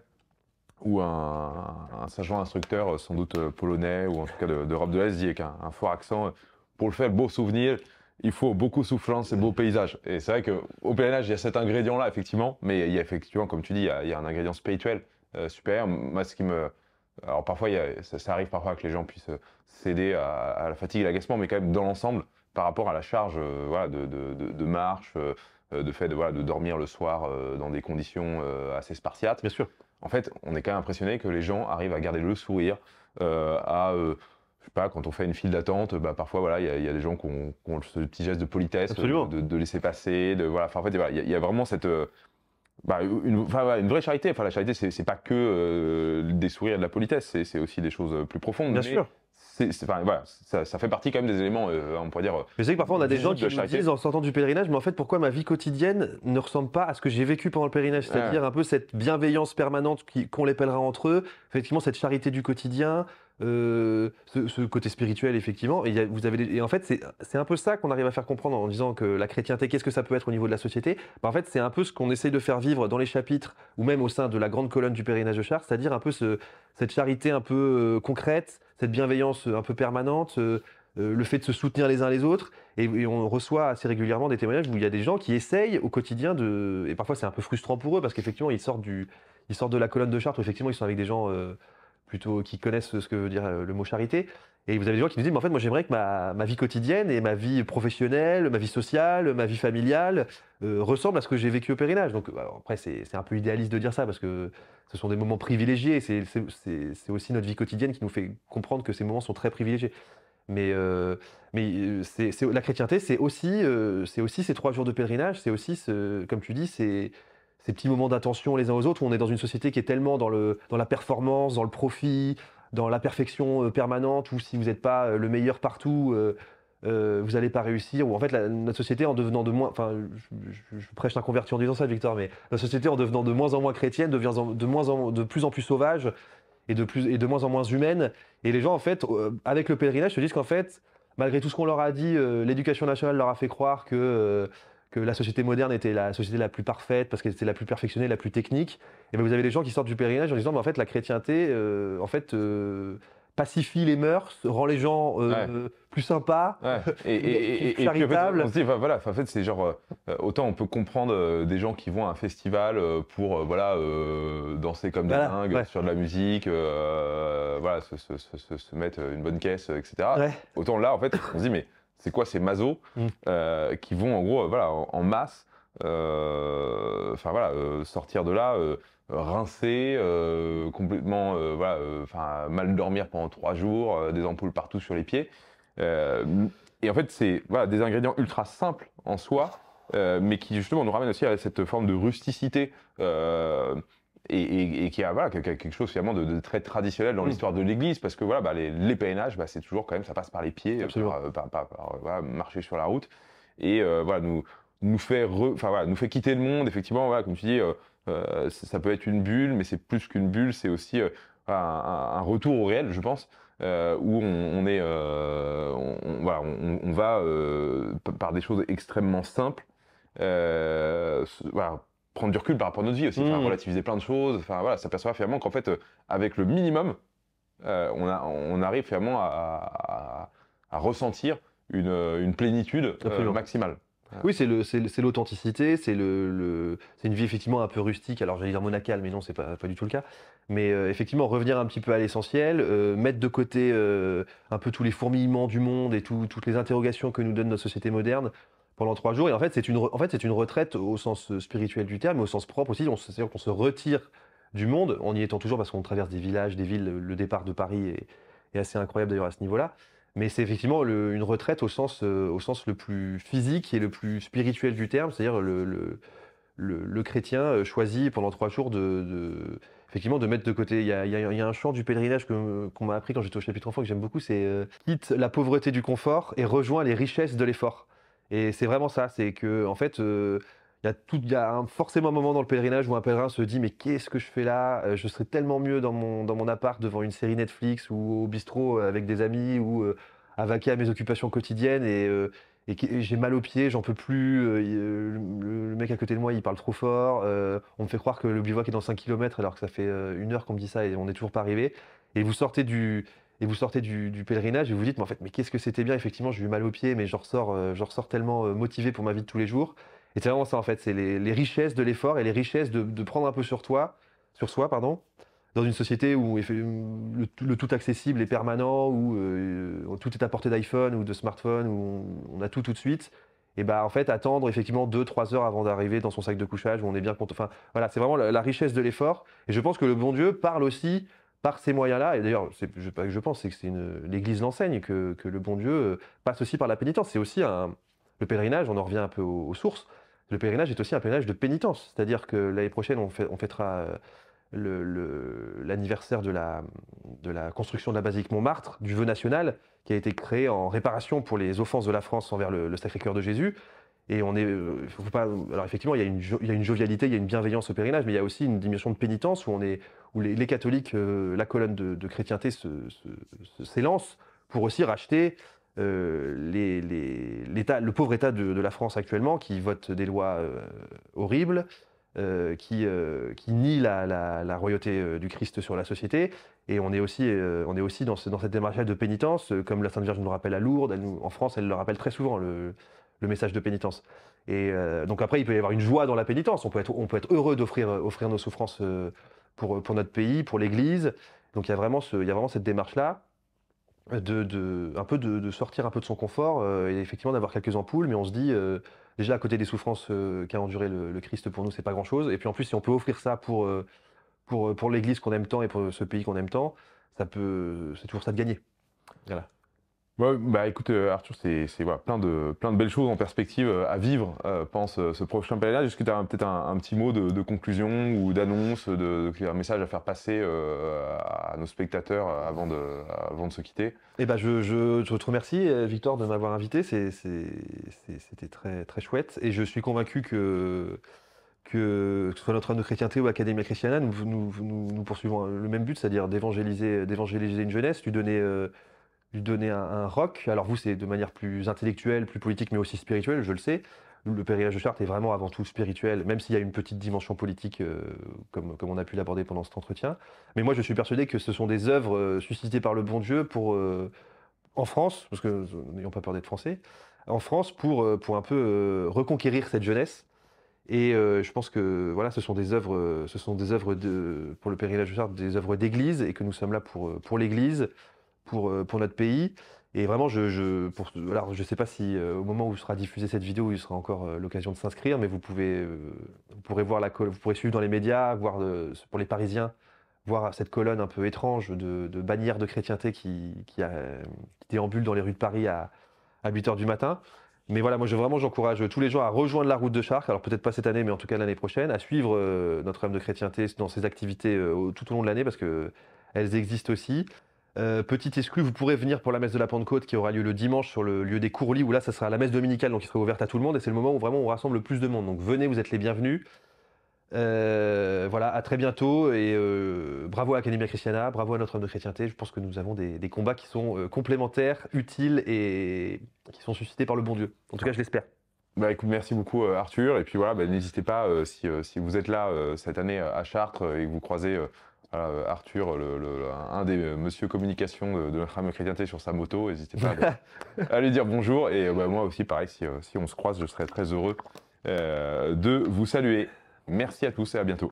où un, un, sergent instructeur, sans doute euh, polonais ou en tout cas d'Europe de, l'Est, dit avec un, fort accent, euh, pour le faire, beau souvenir, il faut beaucoup de souffrance et beaux paysages. Et c'est vrai qu'au pèlerinage, il y a cet ingrédient-là, effectivement, mais il y a effectivement, comme tu dis, il y a, un ingrédient spirituel euh, super. Moi, ce qui me. Alors parfois, ça, arrive parfois que les gens puissent euh, céder à, la fatigue et l'agacement, mais quand même, dans l'ensemble, par rapport à la charge euh, de, marche, de fait de, voilà, de dormir le soir dans des conditions assez spartiates. Bien sûr. En fait, on est quand même impressionné que les gens arrivent à garder le sourire, à je sais pas, quand on fait une file d'attente, bah, parfois, voilà, il y, a des gens qui ont, ce petit geste de politesse, de, laisser passer, de, voilà. en fait, il y, a vraiment cette, euh, bah, une, vraie charité. Enfin, la charité, c'est pas que euh, des sourires et de la politesse, c'est aussi des choses plus profondes. Bien sûr. ça, fait partie quand même des éléments, euh, hein, on pourrait dire. Mais c'est que parfois on a des gens qui de disent en sortant du pèlerinage, mais en fait, pourquoi ma vie quotidienne ne ressemble pas à ce que j'ai vécu pendant le pèlerinage ah. C'est-à-dire un peu cette bienveillance permanente qu'on les pèlera entre eux, effectivement cette charité du quotidien, euh, ce, côté spirituel, effectivement. Et, vous avez, en fait, c'est un peu ça qu'on arrive à faire comprendre en disant que la chrétienté, qu'est-ce que ça peut être au niveau de la société bah, En fait, c'est un peu ce qu'on essaye de faire vivre dans les chapitres ou même au sein de la grande colonne du pèlerinage de Chartres, c'est-à-dire un peu cette charité un peu euh, concrète, cette bienveillance un peu permanente. Euh, le fait de se soutenir les uns les autres. Et, on reçoit assez régulièrement des témoignages où il y a des gens qui essayent au quotidien de. Et parfois c'est un peu frustrant pour eux parce qu'effectivement ils sortent ils sortent de la colonne de Chartres où effectivement ils sont avec des gens plutôt qui connaissent ce que veut dire euh, le mot charité. Et vous avez des gens qui nous disent, mais en fait, moi j'aimerais que ma, ma, vie quotidienne et ma vie professionnelle, ma vie sociale, ma vie familiale euh, ressemble ressemblent à ce que j'ai vécu au pèlerinage. Donc bah, après, c'est un peu idéaliste de dire ça parce que ce sont des moments privilégiés. C'est aussi notre vie quotidienne qui nous fait comprendre que ces moments sont très privilégiés. Mais, euh, mais c'est la chrétienté, c'est aussi, c'est aussi ces trois jours de pèlerinage, c'est aussi, ce, comme tu dis, c'est ces petits moments d'attention les uns aux autres, où on est dans une société qui est tellement dans, le, dans la performance, dans le profit, dans la perfection euh, permanente, où si vous n'êtes pas euh, le meilleur partout, euh, vous n'allez pas réussir, ou en fait la, notre société en devenant de moins, enfin je, prêche un converti en disant ça Victor, mais la société en devenant de moins en moins chrétienne devient de, moins en, de plus en plus sauvage et de, plus, et de moins en moins humaine, et les gens en fait, avec le pèlerinage, se disent qu'en fait, malgré tout ce qu'on leur a dit, l'éducation nationale leur a fait croire que que la société moderne était la société la plus parfaite parce qu'elle était la plus perfectionnée, la plus technique, et eh ben, vous avez des gens qui sortent du pèlerinage en disant en fait la chrétienté euh, en fait euh, pacifie les mœurs, rend les gens euh, plus sympas, et, plus charitables. En fait, voilà, en fait c'est genre autant on peut comprendre des gens qui vont à un festival pour voilà danser comme des dingues sur de la musique, voilà se, se, mettre une bonne caisse, etc. Autant là en fait on se dit mais c'est quoi ces mazos mm. euh, qui vont en gros, euh, voilà, en, masse, euh, enfin voilà, sortir de là, rincer, complètement, voilà, enfin mal dormir pendant trois jours, des ampoules partout sur les pieds. et en fait, c'est des ingrédients ultra simples en soi, mais qui justement nous ramènent aussi à cette forme de rusticité et, qui a quelque chose finalement de, très traditionnel dans mm. l'histoire de l'Église, parce que voilà, bah, les, les bah, c'est toujours quand même, ça passe par les pieds, euh, par, euh, euh, marcher sur la route, et voilà, nous, nous fait, enfin nous fait quitter le monde. Effectivement, voilà, comme tu dis, ça peut être une bulle, mais c'est plus qu'une bulle, c'est aussi un, retour au réel, je pense. où on, est, on, va par des choses extrêmement simples, voilà, prendre du recul par rapport à notre vie aussi, hmm. relativiser plein de choses. Enfin voilà, finalement qu'en fait, euh, avec le minimum, euh, on, on, arrive finalement à, ressentir une, euh, plénitude maximale. Oui, c'est l'authenticité, c'est le, une vie effectivement un peu rustique. Alors j'allais dire monacale, mais non, c'est pas, pas du tout le cas. Mais effectivement, revenir un petit peu à l'essentiel, mettre de côté un peu tous les fourmillements du monde et toutes les interrogations que nous donne notre société moderne pendant trois jours. Et en fait, c'est une, en fait, c'est une retraite au sens euh, spirituel du terme, mais au sens propre aussi. C'est-à-dire qu'on se retire du monde, en y étant toujours parce qu'on traverse des villages, des villes. Le départ de Paris est, est assez incroyable d'ailleurs à ce niveau-là. Mais c'est effectivement une retraite au sens, euh, au sens le plus physique et le plus spirituel du terme. C'est-à-dire le, le, le, chrétien euh, choisit pendant trois jours de, effectivement, de mettre de côté. Il y a, y a, un chant du pèlerinage qu'on m'a appris quand j'étais au chapitre enfant que j'aime beaucoup. C'est quitte la pauvreté du confort et rejoins les richesses de l'effort. Et c'est vraiment ça, c'est que en fait, euh, il y a, forcément un moment dans le pèlerinage où un pèlerin se dit mais qu'est-ce que je fais là euh, Je serais tellement mieux dans mon, dans mon appart devant une série Netflix ou au bistrot euh, avec des amis ou à vaquer à mes occupations quotidiennes et, j'ai mal aux pieds, j'en peux plus, le, mec à côté de moi il parle trop fort, on me fait croire que le bivouac est dans 5 km alors que ça fait une heure qu'on me dit ça et on n'est toujours pas arrivé. Et vous sortez du, et vous sortez du, pèlerinage et vous dites, mais en fait, mais qu'est-ce que c'était bien, effectivement, j'ai eu mal aux pieds, mais je euh, ressors, tellement euh, motivé pour ma vie de tous les jours. Et c'est vraiment ça, en fait, c'est les, richesses de l'effort et les richesses de, prendre un peu sur toi, sur soi, pardon, dans une société où le, le tout accessible est permanent, où euh, tout est à portée d'iPhone ou de smartphone, où on, a tout tout de suite. Et bah, en fait, attendre effectivement 2-3 heures avant d'arriver dans son sac de couchage où on est bien content. Enfin, voilà, c'est vraiment la richesse de l'effort. Et je pense que le bon Dieu parle aussi par ces moyens-là, et d'ailleurs, je, pense que c'est l'Église l'enseigne, que, le bon Dieu euh, passe aussi par la pénitence. C'est aussi un, le pèlerinage, on en revient un peu aux, sources, le pèlerinage est aussi un pèlerinage de pénitence. C'est-à-dire que l'année prochaine, on, fêtera euh, l'anniversaire de, la, construction de la basilique Montmartre, du vœu national, qui a été créé en réparation pour les offenses de la France envers le Sacré-Cœur de Jésus. Et on est, euh, Alors effectivement, il y, a une, jovialité, il y a une bienveillance au pèlerinage, mais il y a aussi une dimension de pénitence où on est, où les, catholiques, euh, la colonne de, chrétienté s'élance pour aussi racheter euh, le pauvre état de, la France actuellement qui vote des lois horribles, qui, qui nie la, royauté du Christ sur la société. Et on est aussi, on est aussi dans, dans cette démarche de pénitence, comme la Sainte Vierge nous rappelle à Lourdes. en France, elle le rappelle très souvent. Le, le message de pénitence. Et euh, donc après, il peut y avoir une joie dans la pénitence. On peut être, heureux d'offrir, euh, offrir nos souffrances euh, pour, notre pays, pour l'Église. Donc il y a vraiment, cette démarche-là. De, un peu de, sortir un peu de son confort et effectivement d'avoir quelques ampoules, mais on se dit déjà à côté des souffrances qu'a enduré le, Christ pour nous, c'est pas grand chose. Et puis en plus, si on peut offrir ça pour, pour l'Église qu'on aime tant et pour ce pays qu'on aime tant, ça peut, c'est toujours ça de gagner. Voilà. Ouais, bah écoute euh, Arthur, c'est voilà, plein, de, plein de belles choses en perspective euh, à vivre euh, pense ce prochain palais-là. Est-ce que tu as peut-être un, petit mot de, conclusion ou d'annonce, de, un message à faire passer à nos spectateurs avant de, avant de se quitter Eh ben je, je, te remercie Victor de m'avoir invité, c'était très, très chouette et je suis convaincu que que, ce soit notre âme de chrétienté ou Académie Christiana, nous, nous, nous, poursuivons le même but, c'est-à-dire d'évangéliser, d'évangéliser une jeunesse, lui donner, lui donner un, un rock. Alors vous, c'est de manière plus intellectuelle, plus politique, mais aussi spirituelle, je le sais. Le pèlerinage de Chartres est vraiment avant tout spirituel, même s'il y a une petite dimension politique, euh, comme, comme on a pu l'aborder pendant cet entretien. Mais moi, je suis persuadé que ce sont des œuvres euh, suscitées par le bon Dieu pour, euh, en France, parce que n'ayons pas peur d'être français, en France pour, pour un peu reconquérir cette jeunesse. Et je pense que voilà, ce sont des œuvres, ce sont des œuvres de, pour le pèlerinage de Chartres, des œuvres d'Église, et que nous sommes là pour, pour l'Église, euh, pour, notre pays. Et vraiment, je ne pour, sais pas si euh, au moment où sera diffusée cette vidéo, il sera encore euh, l'occasion de s'inscrire, mais vous, pouvez, vous pourrez voir la vous pourrez suivre dans les médias, voir pour les Parisiens, voir cette colonne un peu étrange de, bannière de chrétienté qui, qui, déambule dans les rues de Paris à, 8 h du matin. Mais voilà, moi je, vraiment j'encourage tous les gens à rejoindre la route de Chartres, alors peut-être pas cette année, mais en tout cas l'année prochaine, à suivre Notre-Dame de chrétienté dans ses activités tout au long de l'année, parce qu'elles existent aussi. Euh, petite exclue, vous pourrez venir pour la messe de la Pentecôte qui aura lieu le dimanche sur le lieu des Courlis, où là, ça sera la messe dominicale, donc qui sera ouverte à tout le monde, et c'est le moment où vraiment on rassemble le plus de monde. Donc venez, vous êtes les bienvenus. Euh, voilà, à très bientôt, et euh, bravo à Academia Christiana, bravo à notre homme de chrétienté. Je pense que nous avons des, combats qui sont complémentaires, utiles, et qui sont suscités par le bon Dieu. En tout cas, je l'espère. Bah, merci beaucoup Arthur. Et puis voilà, bah, n'hésitez pas si, si, vous êtes là cette année à Chartres et que vous croisez voilà, euh, Arthur, un des euh, monsieur communication de, la femme chrétienté sur sa moto, n'hésitez pas à, lui dire bonjour. Et euh, bah, moi aussi, pareil, si, on se croise, je serais très heureux de vous saluer. Merci à tous et à bientôt.